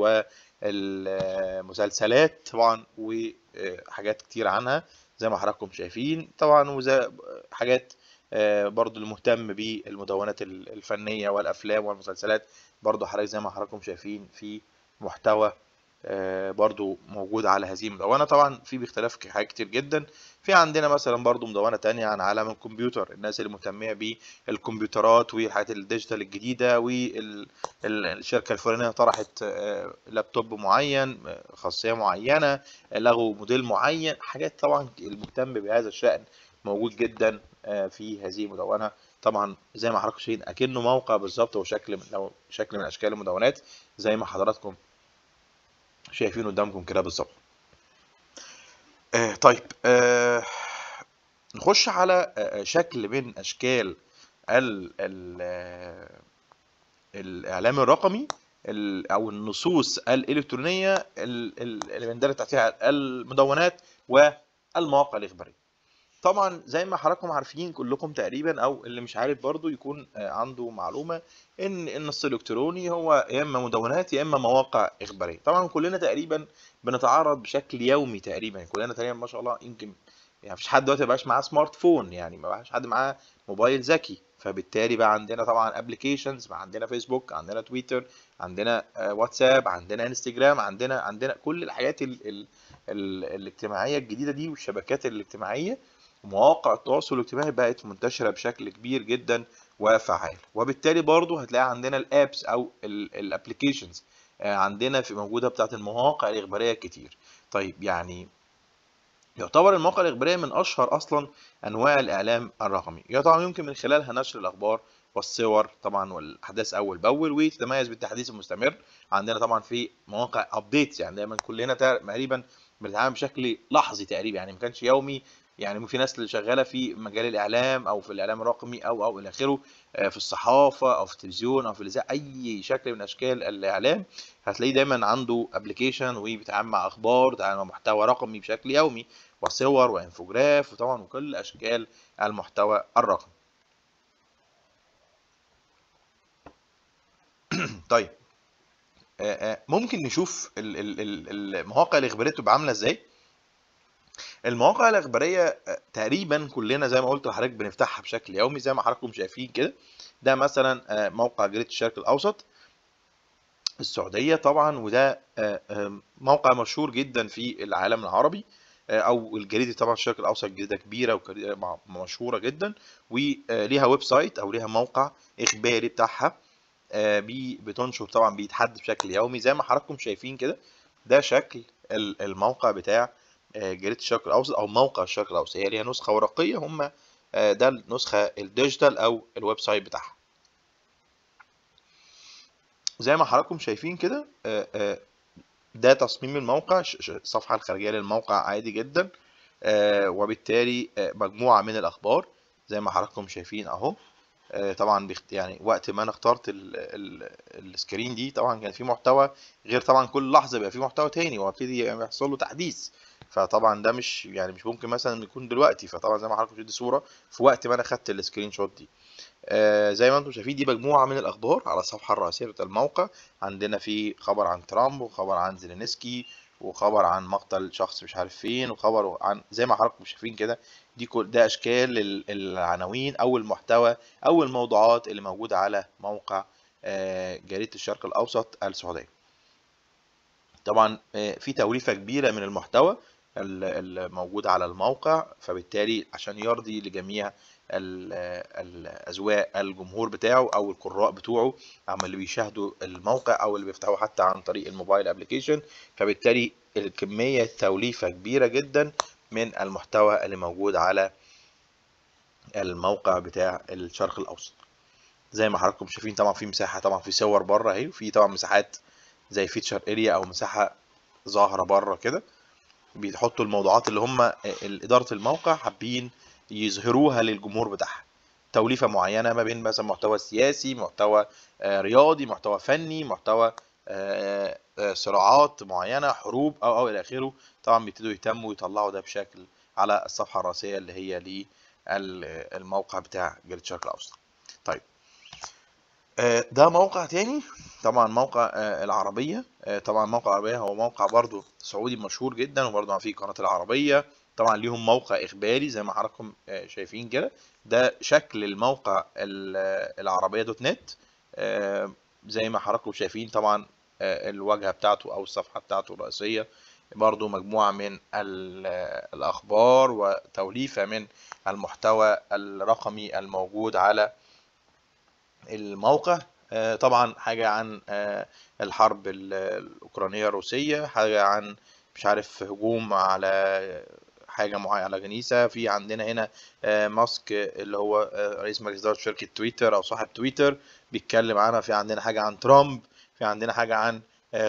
والمسلسلات طبعا وحاجات كتير عنها زي ما حضراتكم شايفين طبعا وزي حاجات آه، برضو المهتم بالمدونات الفنيه والافلام والمسلسلات برضو حضرتك زي ما حضراتكم شايفين في محتوى آه، برضو موجود على هذه المدونة طبعا في باختلاف حاجات كتير جدا في عندنا مثلا برضو مدونة تانية عن عالم الكمبيوتر الناس اللي مهتمية بالكمبيوترات والحاجات الديجيتال الجديدة والشركة الفلانية طرحت آه، لابتوب معين خاصية معينة لغوا موديل معين حاجات طبعا المهتم بهذا الشأن موجود جدا آه، في هذه المدونه طبعا زي ما حضراتكم شايفين اكنه موقع بالظبط وشكل من لو شكل من اشكال المدونات زي ما حضراتكم شايفين قدامكم كده بالظبط آه طيب آه نخش على آه, آه، شكل من اشكال ال ال آه، الاعلام الرقمي او النصوص الالكترونيه اللي بندرج تحتها المدونات والمواقع الاخباريه طبعا زي ما حضراتكم عارفين كلكم تقريبا او اللي مش عارف برضو يكون آه، عنده معلومه ان النص الالكتروني هو يا اما مدونات يا اما مواقع اخباريه طبعا كلنا تقريبا بنتعرض بشكل يومي تقريبا كلنا تقريبا ما شاء الله يمكن يعني مفيش حد دلوقتي مبقاش معاه سمارت فون يعني مبقاش حد معاه موبايل ذكي فبالتالي بقى عندنا طبعا ابلكيشنز بقى عندنا فيسبوك عندنا تويتر عندنا واتساب آه، عندنا انستجرام عندنا عندنا كل الحاجات ال ال ال الاجتماعيه الجديده دي والشبكات الاجتماعيه ومواقع التواصل الاجتماعي بقت منتشره بشكل كبير جدا وفعال وبالتالي برضو هتلاقي عندنا الابس او الابلكيشنز آه، عندنا في موجوده بتاعه المواقع الاخباريه كتير طيب يعني يعتبر المواقع الاخباريه من اشهر اصلا انواع الاعلام الرقمي طبعا يمكن من خلالها نشر الاخبار والصور طبعا والاحداث اول باول وتتميز بالتحديث المستمر عندنا طبعا في مواقع ابديتس يعني دايما كلنا تقريبا بنتعامل بشكل لحظي تقريبا يعني ما كانش يومي يعني في ناس اللي شغاله في مجال الاعلام او في الاعلام الرقمي او او الى اخره آه، في الصحافه او في التلفزيون او في الاذاعه اي شكل من اشكال الاعلام هتلاقيه دايما عنده ابلكيشن وبيتعامل مع اخبار بيتعامل مع محتوى رقمي بشكل يومي وصور وانفوجراف وطبعا وكل اشكال المحتوى الرقمي طيب آه، آه، ممكن نشوف المواقع الاخباريه بتبقى عامله ازاي المواقع الاخباريه آه، تقريبا كلنا زي ما قلت لحضرتك بنفتحها بشكل يومي زي ما حضراتكم شايفين كده ده مثلا آه، موقع جريده الشرق الاوسط السعوديه طبعا وده آه، موقع مشهور جدا في العالم العربي او الجريده طبعا الشرق الاوسط جريده كبيره ومشهوره جدا وليها ويب سايت او ليها موقع اخباري بتاعها بتنشر طبعا بيتحدث بشكل يومي زي ما حضراتكم شايفين كده ده شكل الموقع بتاع آه، جريد الشرق الاوسط او موقع الشرق الاوسط هي ليها نسخه ورقيه هم آه، ده النسخه الديجيتال او الويب سايت بتاعها زي ما حضراتكم شايفين كده آه، ده تصميم الموقع الصفحه الخارجيه للموقع عادي جدا وبالتالي مجموعه من الاخبار زي ما حضراتكم شايفين اهو طبعا يعني وقت ما انا اخترت السكرين دي طبعا كان في محتوى غير طبعا كل لحظه بيبقى في محتوى تاني وابتدي يحصل له تحديث فطبعا ده مش يعني مش ممكن مثلا يكون دلوقتي فطبعا زي ما حضراتكم شايفين دي صوره في وقت ما انا خدت السكرين شوت دي آه زي ما انتم شايفين دي مجموعه من الاخبار على الصفحه الرئيسيه الموقع عندنا في خبر عن ترامب وخبر عن زيلينسكي وخبر عن مقتل شخص مش عارف فين وخبر عن زي ما حضراتكم شايفين كده دي كل ده اشكال العناوين او المحتوى او الموضوعات اللي موجوده على موقع آه، جريده الشرق الاوسط السعوديه طبعا آه، في توليفه كبيره من المحتوى الموجودة على الموقع فبالتالي عشان يرضي لجميع الأذواق الجمهور بتاعه أو القراء بتوعه أو اللي بيشاهدوا الموقع أو اللي بيفتحوه حتى عن طريق الموبايل أبليكيشن فبالتالي الكمية توليفة كبيرة جدا من المحتوى اللي موجود على الموقع بتاع الشرق الأوسط زي ما حضراتكم شايفين طبعا في مساحة طبعا في صور بره أهي وفي طبعا مساحات زي فيتشر اريا أو مساحة ظاهرة بره كده بيحطوا الموضوعات اللي هم اداره الموقع حابين يظهروها للجمهور بتاعها توليفه معينه ما بين مثلا محتوى سياسي محتوى آه، رياضي محتوى فني محتوى آه، آه، صراعات معينه حروب او او الى اخره طبعا بيبتدوا يهتموا ويطلعوا ده بشكل على الصفحه الرئيسيه اللي هي للموقع بتاع جريد الشرق الاوسط طيب ده موقع تاني طبعا موقع العربيه طبعا موقع العربيه هو موقع برضو سعودي مشهور جدا وبرضه في قناه العربيه طبعا ليهم موقع اخباري زي ما حضراتكم آه، شايفين كده ده شكل الموقع العربيه دوت نت آه، زي ما حضراتكم شايفين طبعا آه، الواجهه بتاعته او الصفحه بتاعته الرئيسيه برده مجموعة من الأخبار وتوليفة من المحتوى الرقمي الموجود على الموقع آه، طبعا حاجة عن آه، الحرب الأوكرانية الروسية حاجة عن مش عارف هجوم على حاجة معينة على كنيسة في عندنا هنا آه، ماسك اللي هو رئيس مجلس إدارة شركة تويتر أو صاحب تويتر بيتكلم عنها في عندنا حاجة عن ترامب في عندنا حاجة عن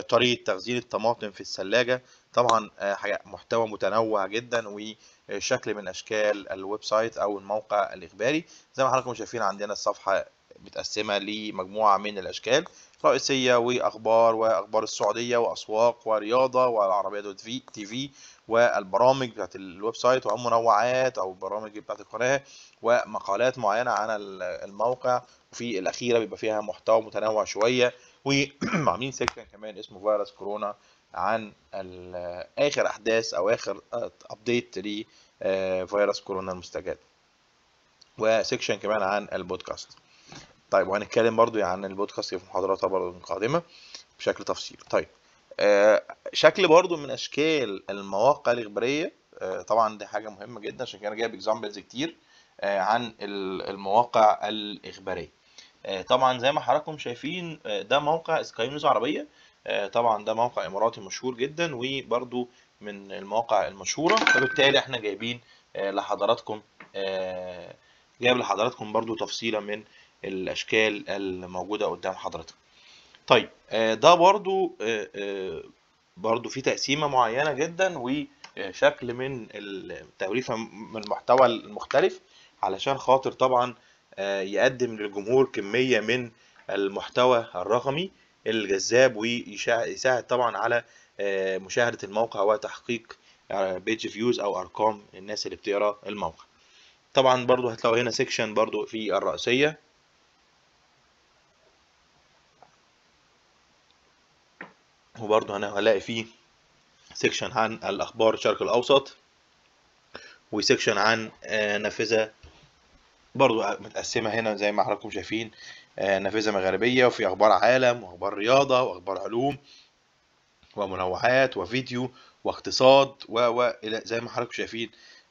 طريقة تخزين الطماطم في الثلاجة طبعا حاجة محتوى متنوع جدا وشكل من أشكال الويب سايت أو الموقع الإخباري زي ما حضراتكم شايفين عندنا الصفحة متقسمه لمجموعه من الاشكال رئيسيه واخبار واخبار السعوديه واسواق ورياضه والعربيه في تي في والبرامج بتاعت الويب سايت ومنوعات او برامج بتاعت القناه ومقالات معينه عن الموقع وفي الاخيره بيبقى فيها محتوى متنوع شويه وعاملين سيكشن كمان اسمه فيروس كورونا عن اخر احداث او اخر ابديت لفيروس آه، كورونا المستجد وسيكشن كمان عن البودكاست طيب وهنتكلم برضو عن البودكاست في محاضراتها برضو القادمه بشكل تفصيلي طيب آه، شكل برضو من اشكال المواقع الاخباريه آه، طبعا دي حاجه مهمه جدا عشان كده انا جايب اكزامبلز كتير آه، عن المواقع الاخباريه طبعا زي ما حضراتكم شايفين ده موقع سكاي نيوز عربيه طبعا ده موقع اماراتي مشهور جدا وبرضو من المواقع المشهوره فبالتالي احنا جايبين لحضراتكم جايب لحضراتكم برضو تفصيله من الاشكال الموجوده قدام حضرتك طيب آه، ده برضو آه، آه، برضو في تقسيمه معينه جدا وشكل من التوريفه من المحتوى المختلف علشان خاطر طبعا يقدم للجمهور كميه من المحتوى الرقمي الجذاب ويساعد طبعا على مشاهده الموقع وتحقيق بيج فيوز او ارقام الناس اللي بتقرا الموقع طبعا برضو هتلاقوا هنا سيكشن برضو في الرئيسيه وبرضه هنلاقي فيه سيكشن عن الأخبار الشرق الأوسط وسيكشن عن آه، نافذة برضو متقسمة هنا زي ما حضراتكم شايفين آه، نافذة مغربية وفي أخبار عالم وأخبار رياضة وأخبار علوم ومنوعات وفيديو واقتصاد و زي ما حضراتكم شايفين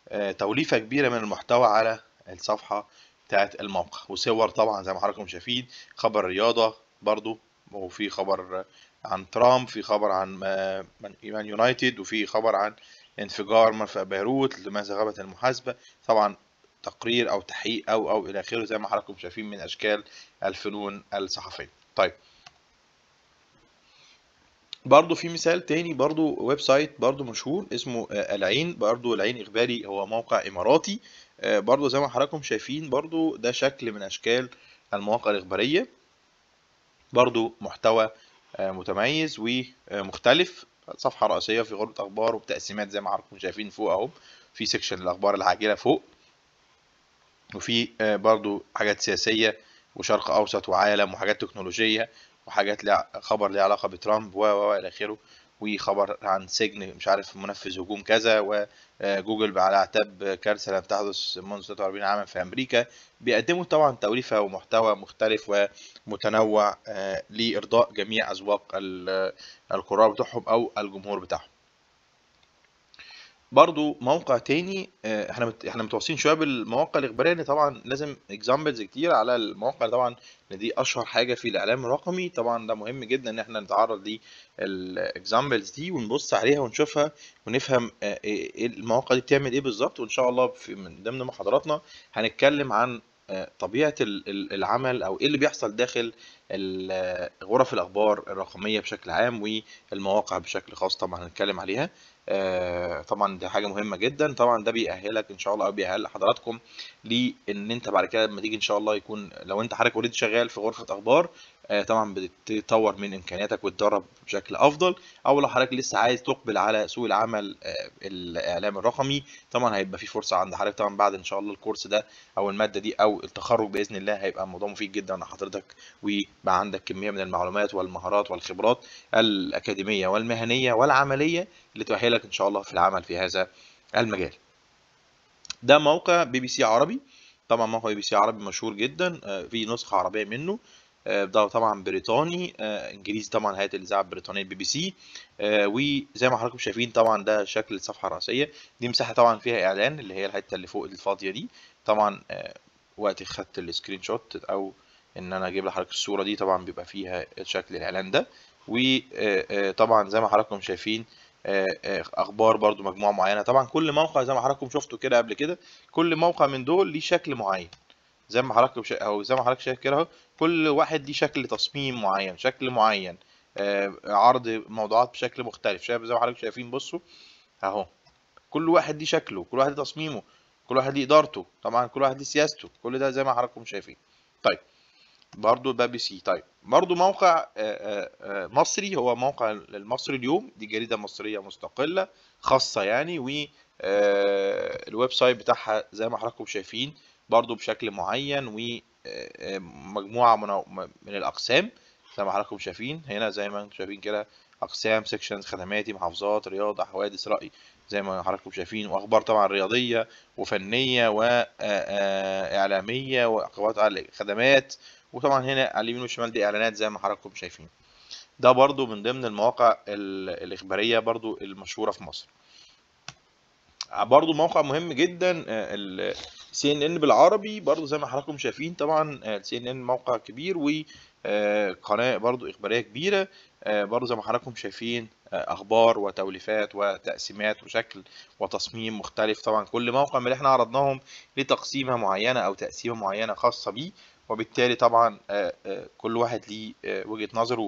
آه، توليفة كبيرة من المحتوى على الصفحة بتاعت الموقع وصور طبعا زي ما حضراتكم شايفين خبر رياضة برضو وفي خبر عن ترامب في خبر عن مان يونايتد وفي خبر عن انفجار مرفأ بيروت لماذا غابت المحاسبة طبعا تقرير أو تحقيق أو أو إلى آخره زي ما حضراتكم شايفين من أشكال الفنون الصحفية طيب برضو في مثال تاني برضو ويب سايت برضو مشهور اسمه آه، العين برضو العين إخباري هو موقع إماراتي آه، برضو زي ما حضراتكم شايفين برضو ده شكل من أشكال المواقع الإخبارية برضو محتوى آه، متميز ومختلف صفحة رئيسية في غرفة أخبار وبتقسيمات زي ما حضراتكم شايفين فوق أهو في سكشن الأخبار العاجلة فوق وفي آه، برضو حاجات سياسية وشرق أوسط وعالم وحاجات تكنولوجية وحاجات خبر ليه علاقة بترامب و و إلى آخره وخبر عن سجن مش عارف منفذ هجوم كذا وجوجل آه، على اعتاب كارثه لم تحدث منذ 43 عاما في امريكا بيقدموا طبعا توليفه ومحتوى مختلف ومتنوع آه، لارضاء جميع اذواق آه، القراء بتوعهم او الجمهور بتاعهم برضو موقع تاني آه، احنا احنا متواصلين شويه بالمواقع الاخباريه لان طبعا لازم اكزامبلز كتير على المواقع طبعا دي اشهر حاجه في الاعلام الرقمي طبعا ده مهم جدا ان احنا نتعرض للاكزامبلز دي ونبص عليها ونشوفها ونفهم آه، إيه، إيه المواقع دي بتعمل ايه بالظبط وان شاء الله في من ضمن محاضراتنا هنتكلم عن طبيعه العمل او ايه اللي بيحصل داخل غرف الاخبار الرقميه بشكل عام والمواقع بشكل خاص طبعا هنتكلم عليها آه، طبعا دي حاجه مهمه جدا طبعا ده بيأهلك ان شاء الله او بيأهل حضراتكم لان انت بعد كده لما تيجي ان شاء الله يكون لو انت حضرتك اوريدي شغال في غرفه اخبار آه، طبعا بتطور من امكانياتك وتدرب بشكل افضل او لو حضرتك لسه عايز تقبل على سوق العمل آه، الاعلام الرقمي طبعا هيبقى في فرصه عند حضرتك طبعا بعد ان شاء الله الكورس ده او الماده دي او التخرج باذن الله هيبقى الموضوع مفيد جدا لحضرتك ويبقى عندك كميه من المعلومات والمهارات والخبرات الاكاديميه والمهنيه والعمليه اللي تؤهلك ان شاء الله في العمل في هذا المجال ده موقع بي بي سي عربي طبعا موقع بي بي سي عربي مشهور جدا آه، في نسخه عربيه منه آه، ده طبعا بريطاني آه، انجليزي طبعا هيئه الاذاعه البريطانيه البي بي سي آه، وزي ما حضراتكم شايفين طبعا ده شكل الصفحه الرئيسيه دي مساحه طبعا فيها اعلان اللي هي الحته اللي فوق الفاضيه دي طبعا وقت خدت السكرين شوت او ان انا اجيب لحضرتك الصوره دي طبعا بيبقى فيها شكل الاعلان ده وطبعا زي ما حضراتكم شايفين اخبار برضو مجموعه معينه طبعا كل موقع زي ما حضراتكم شفتوا كده قبل كده كل موقع من دول ليه شكل معين زي ما حضرتك وش... او زي ما حضرتك شايف كده اهو كل واحد ليه شكل تصميم معين شكل معين آه عرض موضوعات بشكل مختلف شايف زي ما حضرتك شايفين بصوا اهو كل واحد ليه شكله كل واحد ليه تصميمه كل واحد ليه ادارته طبعا كل واحد ليه سياسته كل ده زي ما حضراتكم شايفين طيب برضو بابي سي طيب برضو موقع آآ آه، آآ آه، آه، مصري هو موقع المصري اليوم دي جريده مصريه مستقله خاصه يعني والويب سايت بتاعها زي ما حضراتكم شايفين برضو بشكل معين ومجموعة آه، آه، من الأقسام زي ما حضراتكم شايفين هنا زي ما انتم شايفين كده أقسام سيكشنز خدماتي محافظات رياضة حوادث رأي زي ما حضراتكم شايفين وأخبار طبعا رياضية وفنية وإعلامية آه، وعقوبات خدمات وطبعا هنا على اليمين والشمال دي إعلانات زي ما حضراتكم شايفين ده برضو من ضمن المواقع الإخبارية برضو المشهورة في مصر برضو موقع مهم جدا سي ان ان بالعربي برضو زي ما حضراتكم شايفين طبعا آه، سي ان ان موقع كبير وقناه آه، برضو اخباريه كبيره آه، برضو زي ما حضراتكم شايفين اخبار وتوليفات وتقسيمات وشكل وتصميم مختلف طبعا كل موقع من اللي احنا عرضناهم لتقسيمه معينه او تقسيمه معينه خاصه بيه وبالتالي طبعا كل واحد ليه وجهه نظره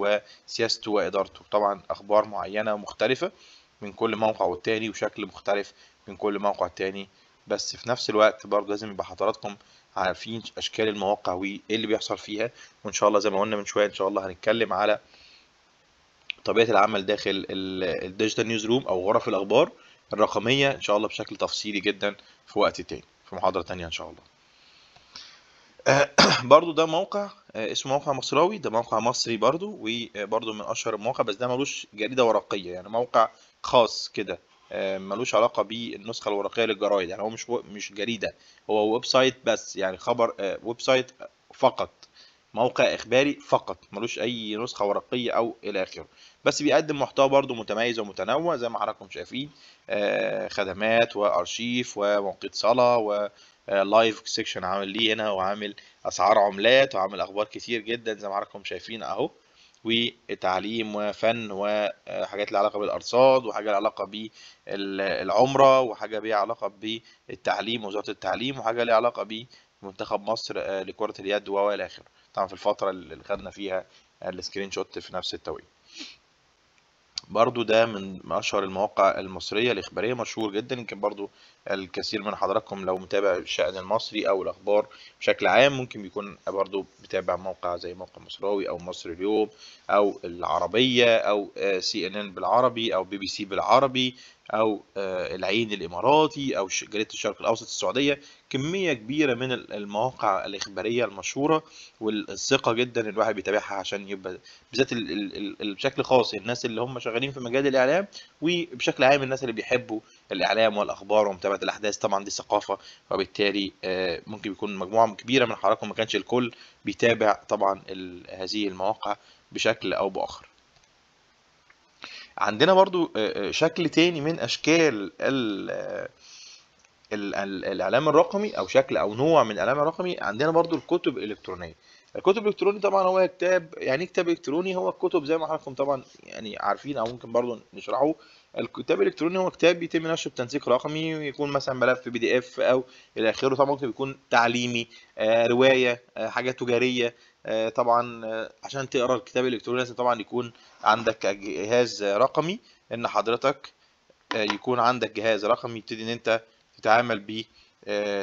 وسياسته وادارته طبعا اخبار معينه مختلفه من كل موقع والتاني وشكل مختلف من كل موقع تاني بس في نفس الوقت برضه لازم يبقى حضراتكم عارفين اشكال المواقع وايه اللي بيحصل فيها وان شاء الله زي ما قلنا من شويه ان شاء الله هنتكلم على طبيعه العمل داخل الديجيتال نيوز روم او غرف الاخبار الرقميه ان شاء الله بشكل تفصيلي جدا في وقت تاني في محاضره تانية ان شاء الله برضو ده موقع آه، اسمه موقع مصراوي ده موقع مصري برضو وبرضو آه، من اشهر المواقع بس ده ملوش جريده ورقيه يعني موقع خاص كده آه، ملوش علاقه بالنسخه الورقيه للجرايد يعني هو مش مش جريده هو ويب سايت بس يعني خبر آه، ويب سايت فقط موقع اخباري فقط ملوش اي نسخه ورقيه او الى اخره بس بيقدم محتوى برضو متميز ومتنوع زي ما حضراتكم شايفين آه، خدمات وارشيف ومواقيت صلاه ولايف سيكشن عامل ليه هنا وعامل اسعار عملات وعامل اخبار كتير جدا زي ما حضراتكم شايفين اهو وتعليم وفن وحاجات لها علاقه بالارصاد وحاجه لها علاقه بالعمره وحاجه ليها علاقه بالتعليم وزاره التعليم وحاجه ليها علاقه بمنتخب مصر آه، لكره اليد والى اخره طبعا في الفتره اللي خدنا فيها السكرين شوت في نفس التوقيت برضو ده من اشهر المواقع المصريه الاخباريه مشهور جدا يمكن برضو الكثير من حضراتكم لو متابع الشأن المصري او الاخبار بشكل عام ممكن بيكون برضو بتابع موقع زي موقع مصراوي او مصر اليوم او العربيه او آه، سي ان ان بالعربي او بي بي سي بالعربي او آه، العين الاماراتي او جريده الشرق الاوسط السعوديه كميه كبيره من المواقع الاخباريه المشهوره والثقه جدا الواحد بيتابعها عشان يبقى بالذات بشكل خاص الناس اللي هم شغالين في مجال الاعلام وبشكل عام الناس اللي بيحبوا الاعلام والاخبار ومتابعه الاحداث طبعا دي ثقافه وبالتالي آه، ممكن يكون مجموعه كبيره من حضراتكم ما كانش الكل بيتابع طبعا هذه المواقع بشكل او باخر عندنا برضو آه، آه، شكل تاني من اشكال ال الاعلام الرقمي او شكل او نوع من الاعلام الرقمي عندنا برضو الكتب الالكترونيه الكتب الالكتروني طبعا هو كتاب يعني كتاب الكتروني هو الكتب زي ما حضراتكم طبعا يعني عارفين او ممكن برضو نشرحه الكتاب الالكتروني هو كتاب بيتم نشره بتنسيق رقمي ويكون مثلا ملف بي دي اف او الى اخره طبعا ممكن يكون تعليمي آه روايه آه حاجه تجاريه آه، طبعا آه، عشان تقرا الكتاب الالكتروني لازم طبعا يكون عندك جهاز رقمي ان حضرتك آه، يكون عندك جهاز رقمي يبتدي ان انت تتعامل بيه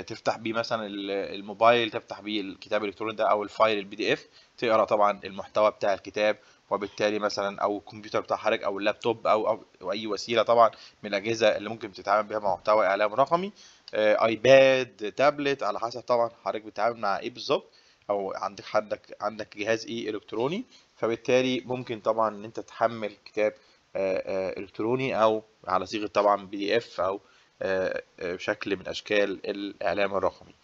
تفتح بيه مثلا الموبايل تفتح بيه الكتاب الالكتروني ده او الفايل البي دي اف تقرا طبعا المحتوى بتاع الكتاب وبالتالي مثلا او الكمبيوتر بتاع حضرتك او اللابتوب او او, أو اي وسيله طبعا من الاجهزه اللي ممكن تتعامل بيها مع محتوى اعلام رقمي ايباد تابلت على حسب طبعا حضرتك بتتعامل مع ايه بالظبط او عندك حدك عندك جهاز ايه الكتروني فبالتالي ممكن طبعا ان انت تحمل كتاب آه، آه، الكتروني او على صيغه طبعا بي دي اف او آه، شكل من اشكال الاعلام الرقمي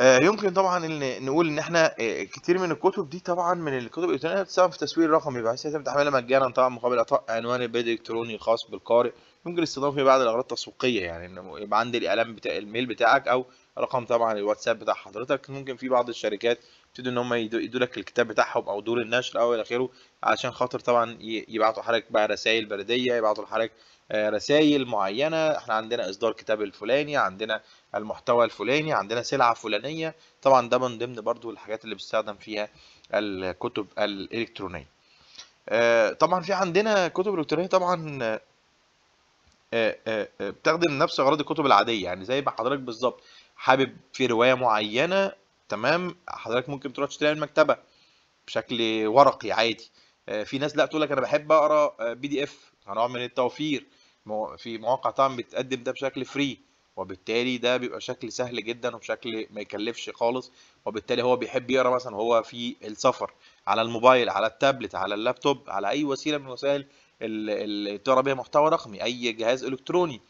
يمكن طبعا ان نقول ان احنا كتير من الكتب دي طبعا من الكتب الالكترونيه بتستخدم في التسويق الرقمي بحيث يتم تحميلها مجانا طبعا مقابل اعطاء عنوان البريد الالكتروني الخاص بالقارئ يمكن استخدامه في بعض الاغراض التسويقيه يعني انه يبقى عند الاعلان بتاع الميل بتاعك او رقم طبعا الواتساب بتاع حضرتك ممكن في بعض الشركات تبتدي ان هم يدوا لك الكتاب بتاعهم او دور النشر او الى اخره عشان خاطر طبعا يبعتوا لحضرتك بقى رسائل بلديه يبعتوا لحضرتك آه، رسائل معينه احنا عندنا اصدار كتاب الفلاني عندنا المحتوى الفلاني عندنا سلعه فلانيه طبعا ده من ضمن برضو الحاجات اللي بتستخدم فيها الكتب الالكترونيه آه، طبعا في عندنا كتب الكترونيه طبعا آه، بتخدم نفس اغراض الكتب العاديه يعني زي ما حضرتك بالظبط حابب في روايه معينه تمام حضرتك ممكن تروح تشتريها من المكتبه بشكل ورقي عادي آه، في ناس لا تقول لك انا بحب اقرا بي دي اف نوع من التوفير في مواقع طبعا بتقدم ده بشكل فري وبالتالي ده بيبقى شكل سهل جدا وبشكل ما يكلفش خالص وبالتالي هو بيحب يقرا مثلا هو في السفر على الموبايل على التابلت على اللابتوب على اي وسيله من وسائل اللي تقرا بيها محتوى رقمي اي جهاز الكتروني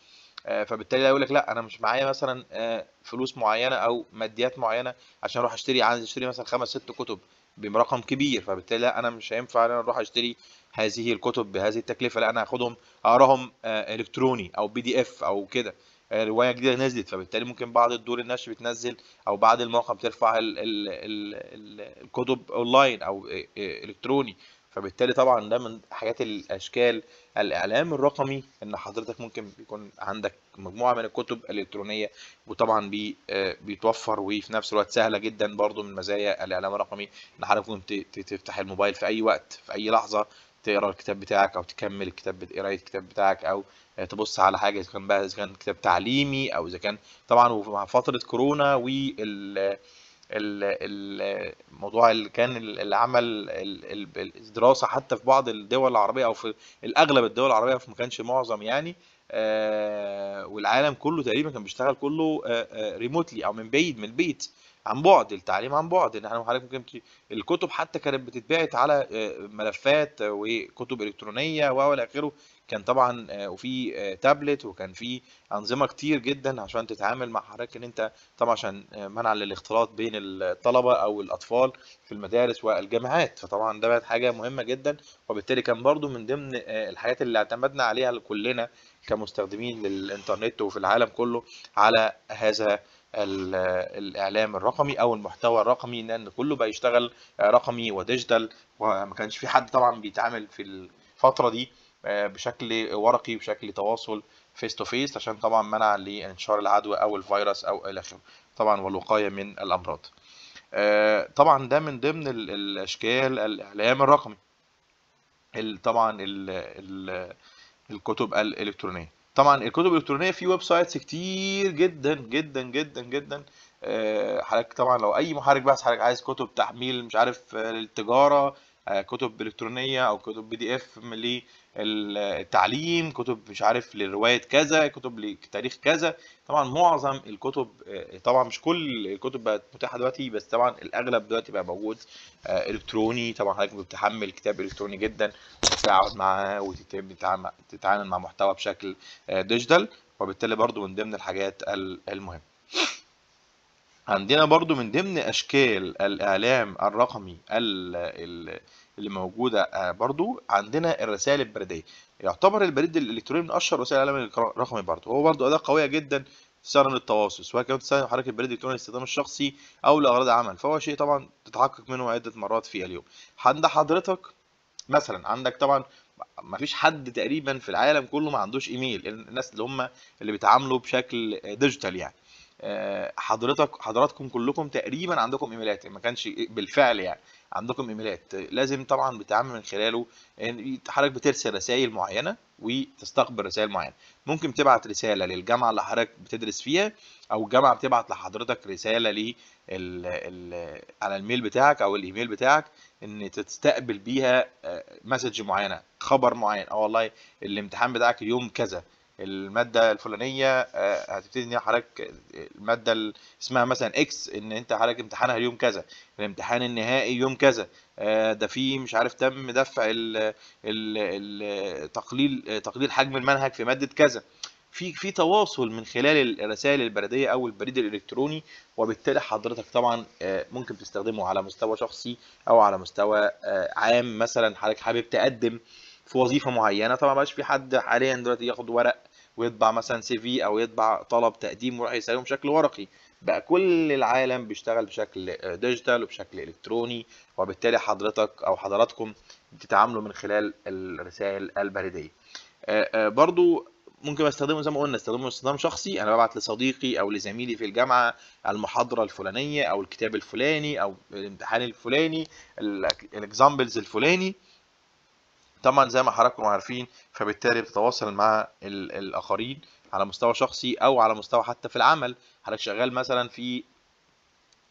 آه، فبالتالي يقول لك لا انا مش معايا مثلا آه، فلوس معينه او ماديات معينه عشان اروح اشتري عايز اشتري مثلا خمس ست كتب برقم كبير فبالتالي لا انا مش هينفع انا اروح اشتري هذه الكتب بهذه التكلفه لا انا هاخدهم اقراهم آه، الكتروني او بي دي اف او كده روايه جديده نزلت فبالتالي ممكن بعض الدور النشر بتنزل او بعض المواقع بترفع الـ الـ الـ الكتب اونلاين او الكتروني فبالتالي طبعا ده من حاجات الاشكال الاعلام الرقمي ان حضرتك ممكن يكون عندك مجموعه من الكتب الالكترونيه وطبعا بي آه، بيتوفر وفي نفس الوقت سهله جدا برضو من مزايا الاعلام الرقمي ان حضرتك ممكن تفتح الموبايل في اي وقت في اي لحظه تقرا الكتاب بتاعك او تكمل الكتاب قرايه الكتاب بتاعك او آه، تبص على حاجه اذا كان بقى اذا كان كتاب تعليمي او اذا كان طبعا ومع فتره كورونا وال الموضوع اللي كان اللي عمل الدراسه حتى في بعض الدول العربيه او في الاغلب الدول العربيه ما كانش معظم يعني آه، والعالم كله تقريبا كان بيشتغل كله ريموتلي آه، آه، او من بعيد من البيت عن بعد التعليم عن بعد ان احنا حضرتك ممكن الكتب حتى كانت بتتبعت على ملفات وكتب الكترونيه و الى اخره كان طبعا آه، وفي تابلت آه، وكان في انظمه كتير جدا عشان تتعامل مع حضرتك ان انت طبعا عشان آه، منع للاختلاط بين الطلبه او الاطفال في المدارس والجامعات فطبعا ده بقت حاجه مهمه جدا وبالتالي كان برضو من ضمن الحاجات اللي اعتمدنا عليها كلنا كمستخدمين للانترنت وفي العالم كله على هذا الاعلام الرقمي او المحتوى الرقمي لان كله بقى يشتغل رقمي وديجيتال وما كانش في حد طبعا بيتعامل في الفتره دي آه، بشكل ورقي بشكل تواصل فيس تو فيس عشان طبعا منع لانتشار العدوى او الفيروس او الى اخره طبعا والوقايه من الامراض آه، طبعا ده من ضمن الاشكال الاعلام الرقمي طبعا الكتب الالكترونيه طبعا الكتب الالكترونيه في ويب سايتس كتير جدا جدا جدا جدا آه، حضرتك طبعا لو اي محرك بحث حضرتك عايز كتب تحميل مش عارف للتجاره كتب الكترونيه او كتب بي دي اف التعليم كتب مش عارف لروايه كذا كتب لتاريخ كذا طبعا معظم الكتب آه، طبعا مش كل الكتب بقت متاحه دلوقتي بس طبعا الاغلب دلوقتي بقى موجود آه، الكتروني طبعا حضرتك بتحمل كتاب الكتروني جدا وتقعد معاه وتتعامل مع محتوى بشكل آه، ديجيتال وبالتالي برضو من ضمن الحاجات المهمه عندنا برضو من ضمن اشكال الاعلام الرقمي ال ال اللي موجوده آه، برضو عندنا الرسائل البريديه يعتبر البريد الالكتروني من اشهر وسائل العالم الرقمي برضو هو برضو اداه قويه جدا في سعر للتواصل سواء كانت تستخدم حركه البريد الالكتروني للاستخدام الشخصي او لاغراض عمل فهو شيء طبعا تتحقق منه عده مرات في اليوم عند حضرتك مثلا عندك طبعا ما فيش حد تقريبا في العالم كله ما عندوش ايميل الناس اللي هم اللي بيتعاملوا بشكل ديجيتال يعني آه، حضرتك حضراتكم كلكم تقريبا عندكم ايميلات ما كانش بالفعل يعني عندكم ايميلات لازم طبعا بتعمل من خلاله ان حضرتك بترسل رسائل معينه وتستقبل رسائل معينه ممكن تبعت رساله للجامعه اللي حضرتك بتدرس فيها او الجامعه بتبعت لحضرتك رساله لي على الميل بتاعك او الايميل بتاعك ان تستقبل بيها آه، مسج معينه خبر معين اه والله الامتحان بتاعك يوم كذا الماده الفلانيه آه، هتبتدي ان حضرتك الماده اسمها مثلا اكس ان انت حضرتك امتحانها اليوم كذا الامتحان النهائي يوم كذا آه، ده في مش عارف تم دفع ال ال تقليل تقليل حجم المنهج في ماده كذا في في تواصل من خلال الرسائل البريديه او البريد الالكتروني وبالتالي حضرتك طبعا آه، ممكن تستخدمه على مستوى شخصي او على مستوى عام مثلا حضرتك حابب تقدم في وظيفه معينه طبعا مبقاش في حد حاليا دلوقتي ياخد ورق ويطبع مثلا سي في او يطبع طلب تقديم ويروح يسلمه بشكل ورقي بقى كل العالم بيشتغل بشكل ديجيتال وبشكل الكتروني وبالتالي حضرتك او حضراتكم بتتعاملوا من خلال الرسائل البريديه آه، آه، برضو ممكن استخدمه زي ما قلنا استخدمه استخدام شخصي انا ببعت لصديقي او لزميلي في الجامعه المحاضره الفلانيه او الكتاب الفلاني او الامتحان الفلاني الاكزامبلز الفلاني طبعا زي ما حضراتكم عارفين فبالتالي بتتواصل مع الاخرين على مستوى شخصي او على مستوى حتى في العمل حضرتك شغال مثلا في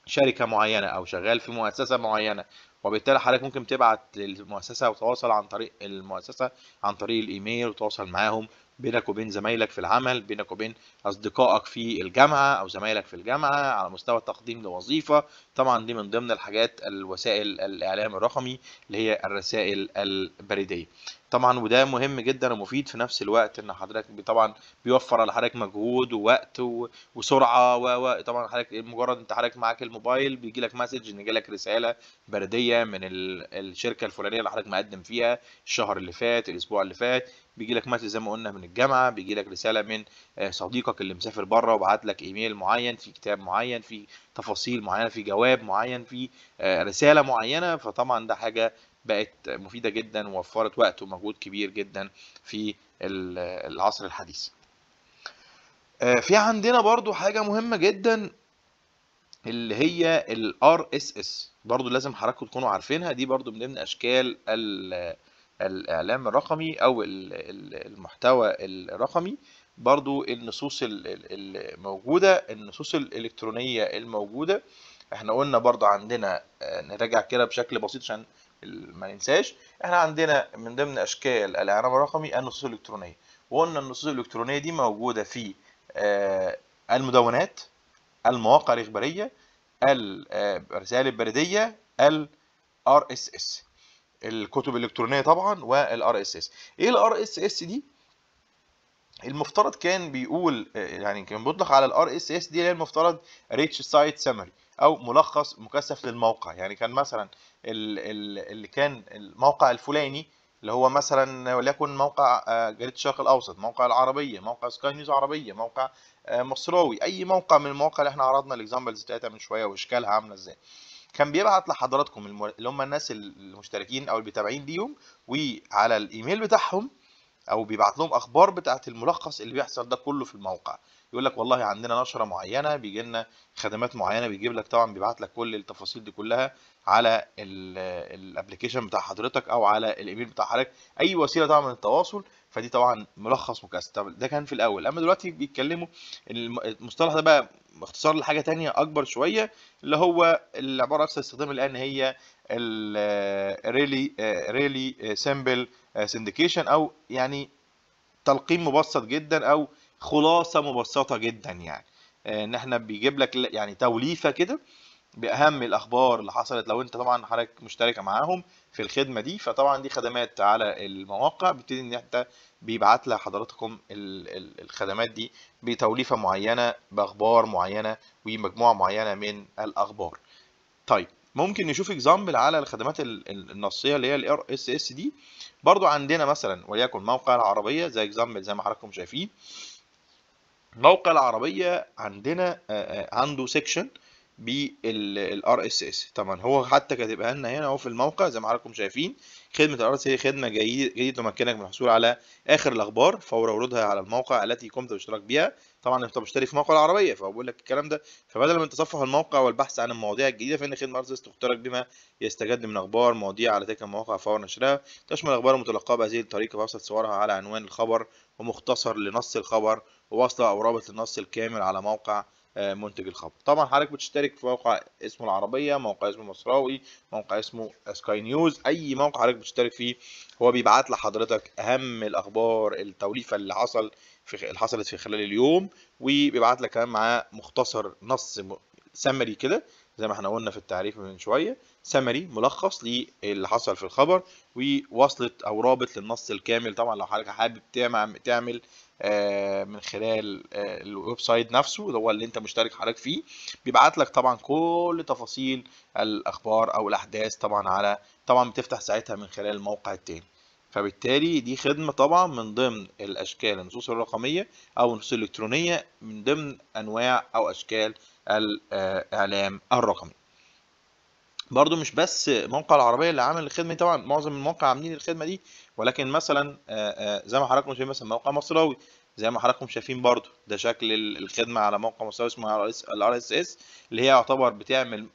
شركه معينه او شغال في مؤسسه معينه وبالتالي حضرتك ممكن تبعت للمؤسسه وتواصل عن طريق المؤسسه عن طريق الايميل وتواصل معاهم بينك وبين زمايلك في العمل بينك وبين اصدقائك في الجامعه او زمايلك في الجامعه على مستوى التقديم لوظيفه طبعا دي من ضمن الحاجات الوسائل الاعلام الرقمي اللي هي الرسائل البريديه طبعا وده مهم جدا ومفيد في نفس الوقت ان حضرتك طبعا بيوفر على حضرتك مجهود ووقت وسرعه وطبعا حضرتك مجرد انت حضرتك معاك الموبايل بيجي لك مسج ان جالك رساله برديه من الشركه الفلانيه اللي حضرتك مقدم فيها الشهر اللي فات الاسبوع اللي فات بيجي لك مسج زي ما قلنا من الجامعه بيجي لك رساله من آه، صديقك اللي مسافر بره وبعت لك ايميل معين في كتاب معين في تفاصيل معينه في جواب معين في آه، رساله معينه فطبعا ده حاجه بقت مفيده جدا ووفرت وقت ومجهود كبير جدا في العصر الحديث آه، في عندنا برضو حاجه مهمه جدا اللي هي الار اس اس برضو لازم حضراتكم تكونوا عارفينها دي برضو من ضمن اشكال الاعلام الرقمي او المحتوى الرقمي برضو النصوص الموجودة النصوص الالكترونية الموجودة احنا قلنا برضو عندنا آه، نراجع كده بشكل بسيط عشان ما ننساش احنا عندنا من ضمن اشكال الاعلام الرقمي النصوص الالكترونية وقلنا النصوص الالكترونية دي موجودة في آه، المدونات المواقع الاخبارية آه، الرسائل البريدية ال RSS الكتب الالكترونيه طبعا والار اس اس ايه الار اس اس دي المفترض كان بيقول آه، يعني كان بيطلق على الار اس اس دي اللي هي المفترض ريتش سايت سمري او ملخص مكثف للموقع يعني كان مثلا اللي كان الموقع الفلاني اللي هو مثلا وليكن موقع آه، جريده الشرق الاوسط موقع العربيه موقع سكاي نيوز عربيه موقع آه، مصراوي اي موقع من المواقع اللي احنا عرضنا الاكزامبلز بتاعتها من شويه واشكالها عامله ازاي كان بيبعت لحضراتكم اللي هم الناس المشتركين او المتابعين ليهم وعلى الايميل بتاعهم او بيبعت لهم اخبار بتاعه الملخص اللي بيحصل ده كله في الموقع يقول لك والله عندنا نشره معينه بيجي لنا خدمات معينه بيجيب لك طبعا بيبعت لك كل التفاصيل دي كلها على الابلكيشن بتاع حضرتك او على الايميل بتاع حضرتك اي وسيله طبعا من التواصل فدي طبعا ملخص مكثف ده كان في الاول اما دلوقتي بيتكلموا المصطلح ده بقى باختصار لحاجه تانية اكبر شويه اللي هو العباره اكثر استخدام الان هي الريلي ريلي سامبل سندكيشن او يعني تلقيم مبسط جدا او خلاصه مبسطه جدا يعني ان احنا بيجيب لك يعني توليفه كده باهم الاخبار اللي حصلت لو انت طبعا حضرتك مشتركه معاهم في الخدمه دي فطبعا دي خدمات على المواقع بتبتدي ان انت بيبعت لحضراتكم الخدمات دي بتوليفه معينه باخبار معينه ومجموعه معينه من الاخبار طيب ممكن نشوف اكزامبل على الخدمات النصيه اللي هي الار اس اس دي برضو عندنا مثلا وليكن موقع العربيه زي اكزامبل زي ما حضراتكم شايفين موقع العربيه عندنا عنده سيكشن بالار اس اس طبعا هو حتى كاتبها لنا هنا اهو في الموقع زي ما حضراتكم شايفين خدمه الار اس هي خدمه جديده تمكنك من الحصول على اخر الاخبار فور ورودها على الموقع التي قمت بالاشتراك بها طبعا انت مشترك في موقع العربيه فبقول لك الكلام ده فبدل من تصفح الموقع والبحث عن المواضيع الجديده فان خدمه اس تخترق بما يستجد من اخبار مواضيع على تلك المواقع فور نشرها تشمل الاخبار المتلقاه بهذه الطريقه بأبسط صورها على عنوان الخبر ومختصر لنص الخبر ووصله او رابط النص الكامل على موقع آه، منتج الخبر طبعا حضرتك بتشترك في موقع اسمه العربيه موقع اسمه مصراوي موقع اسمه سكاي نيوز اي موقع حضرتك بتشترك فيه هو بيبعت لحضرتك اهم الاخبار التوليفه اللي حصل في اللي حصلت في خلال اليوم وبيبعت لك كمان معاه مختصر نص سمري كده زي ما احنا قلنا في التعريف من شويه سمري ملخص للي حصل في الخبر ووصلت او رابط للنص الكامل طبعا لو حضرتك حابب تعمل تعمل آه، من خلال آه، الويب سايت نفسه اللي هو اللي انت مشترك حضرتك فيه بيبعت لك طبعا كل تفاصيل الاخبار او الاحداث طبعا على طبعا بتفتح ساعتها من خلال الموقع التاني فبالتالي دي خدمه طبعا من ضمن الاشكال النصوص الرقميه او النصوص الالكترونيه من ضمن انواع او اشكال آه، الاعلام الرقمي برضو مش بس موقع العربيه اللي عامل الخدمه دي طبعا معظم المواقع عاملين الخدمه دي ولكن مثلا آه، آه، زي ما حضراتكم شايفين مثلا موقع مصراوي زي ما حضراتكم شايفين برضو ده شكل الخدمه على موقع مصراوي اسمها الار اس اس اللي هي يعتبر بتعمل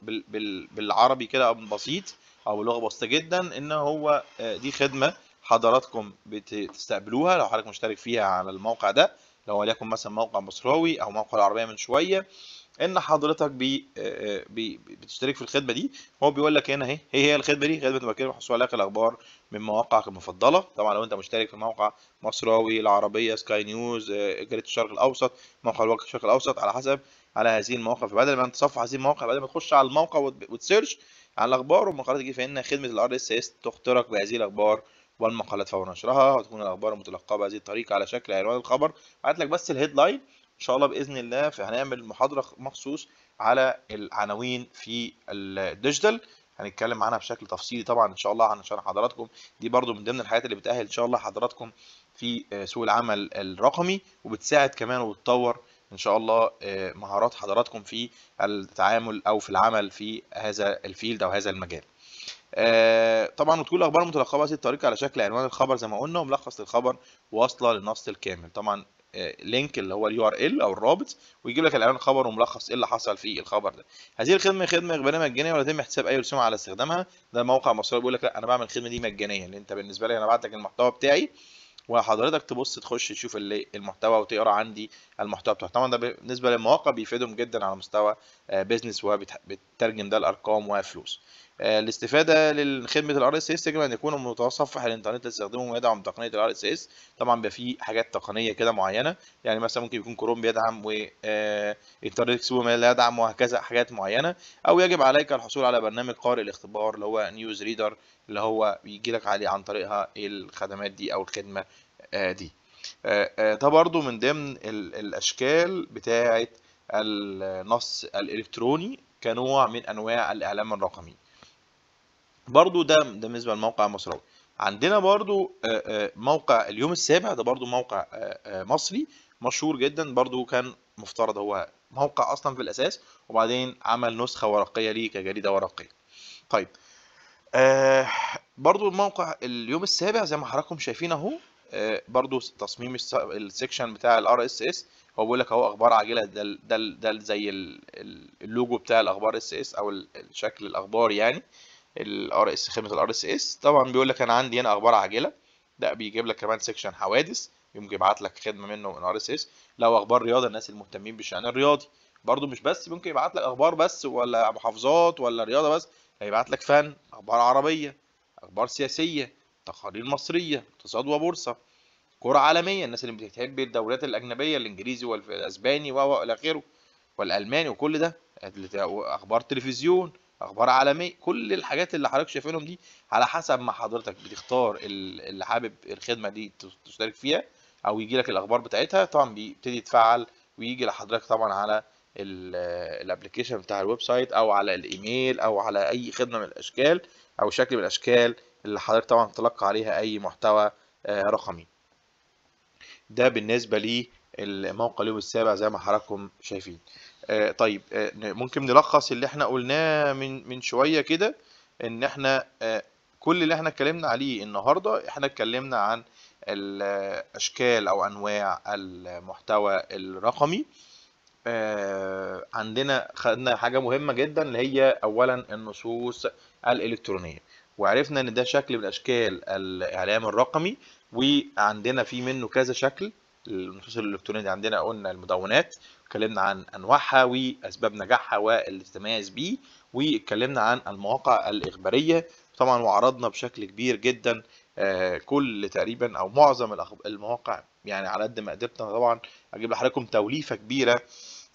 بالعربي كده بسيط او بلغه بسيطه جدا ان هو آه، دي خدمه حضراتكم بتستقبلوها لو حضرتك مشترك فيها على الموقع ده لو وليكن مثلا موقع مصراوي او موقع العربيه من شويه ان حضرتك بي آه، آه، بي بتشترك في الخدمه دي هو بيقول لك هنا اهي هي هي الخدمه دي خدمه مكان الحصول عليك الاخبار من مواقعك المفضله طبعا لو انت مشترك في موقع مصراوي العربيه سكاي نيوز جريده آه، الشرق الاوسط موقع الوقت الشرق الاوسط على حسب على هذه المواقع فبدل ما انت تصفح هذه المواقع بدل ما تخش على الموقع وتسيرش على الاخبار والمقالات تجي فان خدمه الار اس اس تخترق بهذه الاخبار والمقالات فور نشرها وتكون الاخبار متلقاه بهذه الطريقه على شكل عنوان الخبر بعت لك بس الهيدلاين شاء الله باذن الله هنعمل محاضره مخصوص على العناوين في الديجيتال هنتكلم عنها بشكل تفصيلي طبعا ان شاء الله عن شرح حضراتكم دي برضو من ضمن الحاجات اللي بتاهل ان شاء الله حضراتكم في آه، سوق العمل الرقمي وبتساعد كمان وبتطور ان شاء الله آه، مهارات حضراتكم في التعامل او في العمل في هذا الفيلد او هذا المجال آه، طبعا وتكون الاخبار المتلقبه بهذه الطريقه على شكل عنوان الخبر زي ما قلنا وملخص للخبر واصله للنص الكامل طبعا لينك اللي هو اليو ار ال او الرابط ويجيب لك الاعلان خبر وملخص ايه اللي حصل في الخبر ده هذه الخدمه خدمه اخباريه مجانيه ولا يتم حساب اي رسوم على استخدامها ده موقع مصري بيقول لك لا انا بعمل الخدمه دي مجانيه اللي يعني انت بالنسبه لي انا بعت لك المحتوى بتاعي وحضرتك تبص تخش تشوف المحتوى وتقرا عندي المحتوى بتاعه طبعا ده بالنسبه للمواقع بيفيدهم جدا على مستوى آه، بيزنس وبترجم ده الارقام وفلوس آه، الاستفاده لخدمه الار اس اس يجب ان يكون متصفح الانترنت اللي تستخدمه ويدعم تقنيه الار اس اس طبعا بيبقى فيه حاجات تقنيه كده معينه يعني مثلا ممكن يكون كروم بيدعم وانترنت اكسبلورر لا يدعم وهكذا حاجات معينه او يجب عليك الحصول على برنامج قارئ الاختبار اللي هو نيوز ريدر اللي هو بيجي لك عليه عن طريقها الخدمات دي او الخدمه آه، دي آه، ده برضو من ضمن الاشكال بتاعه النص الالكتروني كنوع من انواع الاعلام الرقمي برضو ده ده بالنسبه للموقع مصراوي عندنا برضو آه، آه، موقع اليوم السابع ده برضو موقع آه، مصري مشهور جدا برضو كان مفترض هو موقع اصلا في الاساس وبعدين عمل نسخه ورقيه ليه كجريده ورقيه طيب آه برضو الموقع اليوم السابع زي ما حضراتكم شايفين اهو آه برضو تصميم السكشن بتاع الار اس اس هو بيقول لك اهو اخبار عاجله ده ده ده زي اللوجو بتاع الاخبار اس اس او الشكل الاخبار يعني الار اس خدمه الار اس اس طبعا بيقول لك انا عندي هنا اخبار عاجله ده بيجيب لك كمان سيكشن حوادث يمكن يبعت لك خدمه منه من ار اس اس لو اخبار رياضه الناس المهتمين بالشان الرياضي برضو مش بس ممكن يبعت لك اخبار بس ولا محافظات ولا رياضه بس هيبعت لك فن اخبار عربيه اخبار سياسيه تقارير مصريه اقتصاد وبورصه كره عالميه الناس اللي بتحب الدوريات الاجنبيه الانجليزي والاسباني والى اخره والالماني وكل ده اخبار تلفزيون اخبار عالميه كل الحاجات اللي حضرتك شايفينهم دي على حسب ما حضرتك بتختار اللي حابب الخدمه دي تشترك فيها او يجي لك الاخبار بتاعتها طبعا بيبتدي يتفعل ويجي لحضرتك طبعا على الابلكيشن بتاع الويب سايت او على الايميل او على اي خدمه من الاشكال او شكل من الاشكال اللي حضرتك طبعا تلقى عليها اي محتوى آه، رقمي ده بالنسبه الموقع اليوم السابع زي ما حضراتكم شايفين آه، طيب آه، ممكن نلخص اللي احنا قلناه من من شويه كده ان احنا آه، كل اللي احنا اتكلمنا عليه النهارده احنا اتكلمنا عن الاشكال او انواع المحتوى الرقمي عندنا خدنا حاجه مهمه جدا اللي هي اولا النصوص الالكترونيه وعرفنا ان ده شكل من اشكال الاعلام الرقمي وعندنا في منه كذا شكل النصوص الالكترونيه دي عندنا قلنا المدونات اتكلمنا عن انواعها واسباب نجاحها والتميز بيه واتكلمنا عن المواقع الاخباريه طبعا وعرضنا بشكل كبير جدا آه، كل تقريبا او معظم المواقع يعني على قد ما قدرت طبعا اجيب لحضراتكم توليفه كبيره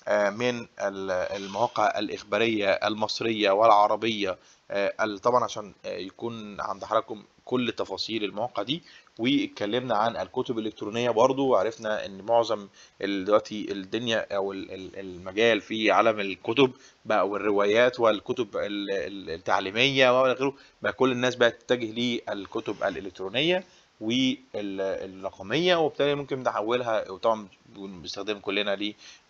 آه، من المواقع الإخبارية المصرية والعربية آه، طبعا عشان يكون عند حضراتكم كل تفاصيل المواقع دي واتكلمنا عن الكتب الالكترونيه برضو وعرفنا ان معظم دلوقتي الدنيا او المجال في عالم الكتب بقى والروايات والكتب التعليميه وغيره بقى كل الناس بقت تتجه للكتب الالكترونيه والرقميه وبالتالي ممكن نحولها وطبعا بنستخدم كلنا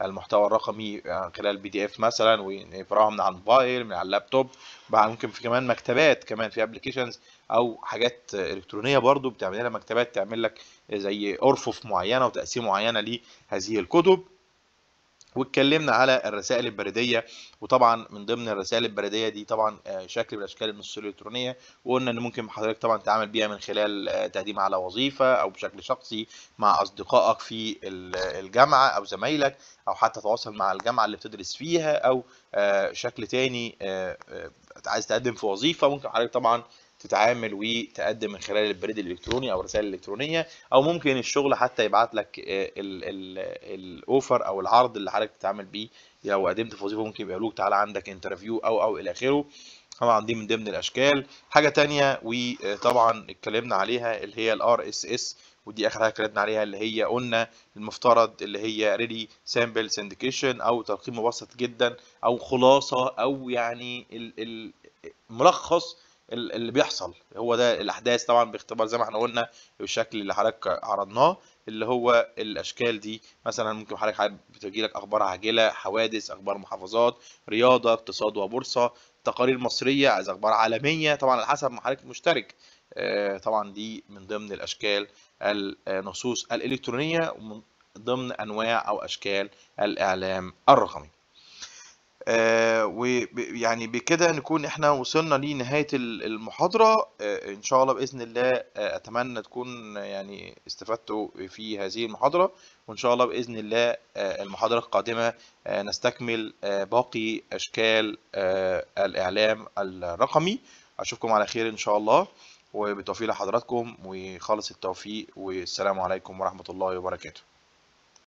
للمحتوى الرقمي يعني خلال بي دي اف مثلا ونقراها من على الموبايل من على اللابتوب بقى ممكن في كمان مكتبات كمان في ابلكيشنز او حاجات الكترونيه برضو بتعمل لها مكتبات تعمل لك زي ارفف معينه وتقسيم معينه لهذه الكتب واتكلمنا على الرسائل البريديه وطبعا من ضمن الرسائل البريديه دي طبعا آه، شكل من الاشكال النصوص الالكترونيه وقلنا ان ممكن حضرتك طبعا تتعامل بيها من خلال آه، تقديم على وظيفه او بشكل شخصي مع اصدقائك في الجامعه او زمايلك او حتى تواصل مع الجامعه اللي بتدرس فيها او آه، شكل تاني عايز تقدم في وظيفه ممكن حضرتك طبعا تتعامل وتقدم من خلال البريد الالكتروني او الرسائل الالكترونيه او ممكن الشغل حتى يبعت لك آه، الاوفر او العرض اللي حضرتك بتتعامل بيه لو قدمت في وظيفه ممكن يقولوك تعالى عندك انترفيو او او الى اخره طبعا دي من ضمن الاشكال حاجه ثانيه وطبعا اتكلمنا عليها اللي هي الار اس اس ودي اخر حاجه اتكلمنا عليها اللي هي قلنا المفترض اللي هي ريدي سامبل سندكيشن او تلقيم مبسط جدا او خلاصه او يعني الملخص اللي بيحصل هو ده الاحداث طبعا باختبار زي ما احنا قلنا بالشكل اللي حضرتك عرضناه اللي هو الاشكال دي مثلا ممكن حضرتك بتجي لك اخبار عاجله حوادث اخبار محافظات رياضه اقتصاد وبورصه تقارير مصريه عايز اخبار عالميه طبعا على حسب ما حضرتك مشترك آه، طبعا دي من ضمن الاشكال النصوص الالكترونيه ومن ضمن انواع او اشكال الاعلام الرقمي آه، ويعني بكده نكون احنا وصلنا لنهاية المحاضرة آه، ان شاء الله بإذن الله آه، اتمنى تكون يعني استفدتوا في هذه المحاضرة وان شاء الله بإذن الله المحاضرة القادمة نستكمل باقي اشكال الاعلام الرقمي اشوفكم على خير ان شاء الله وبالتوفيق لحضراتكم وخالص التوفيق والسلام عليكم ورحمة الله وبركاته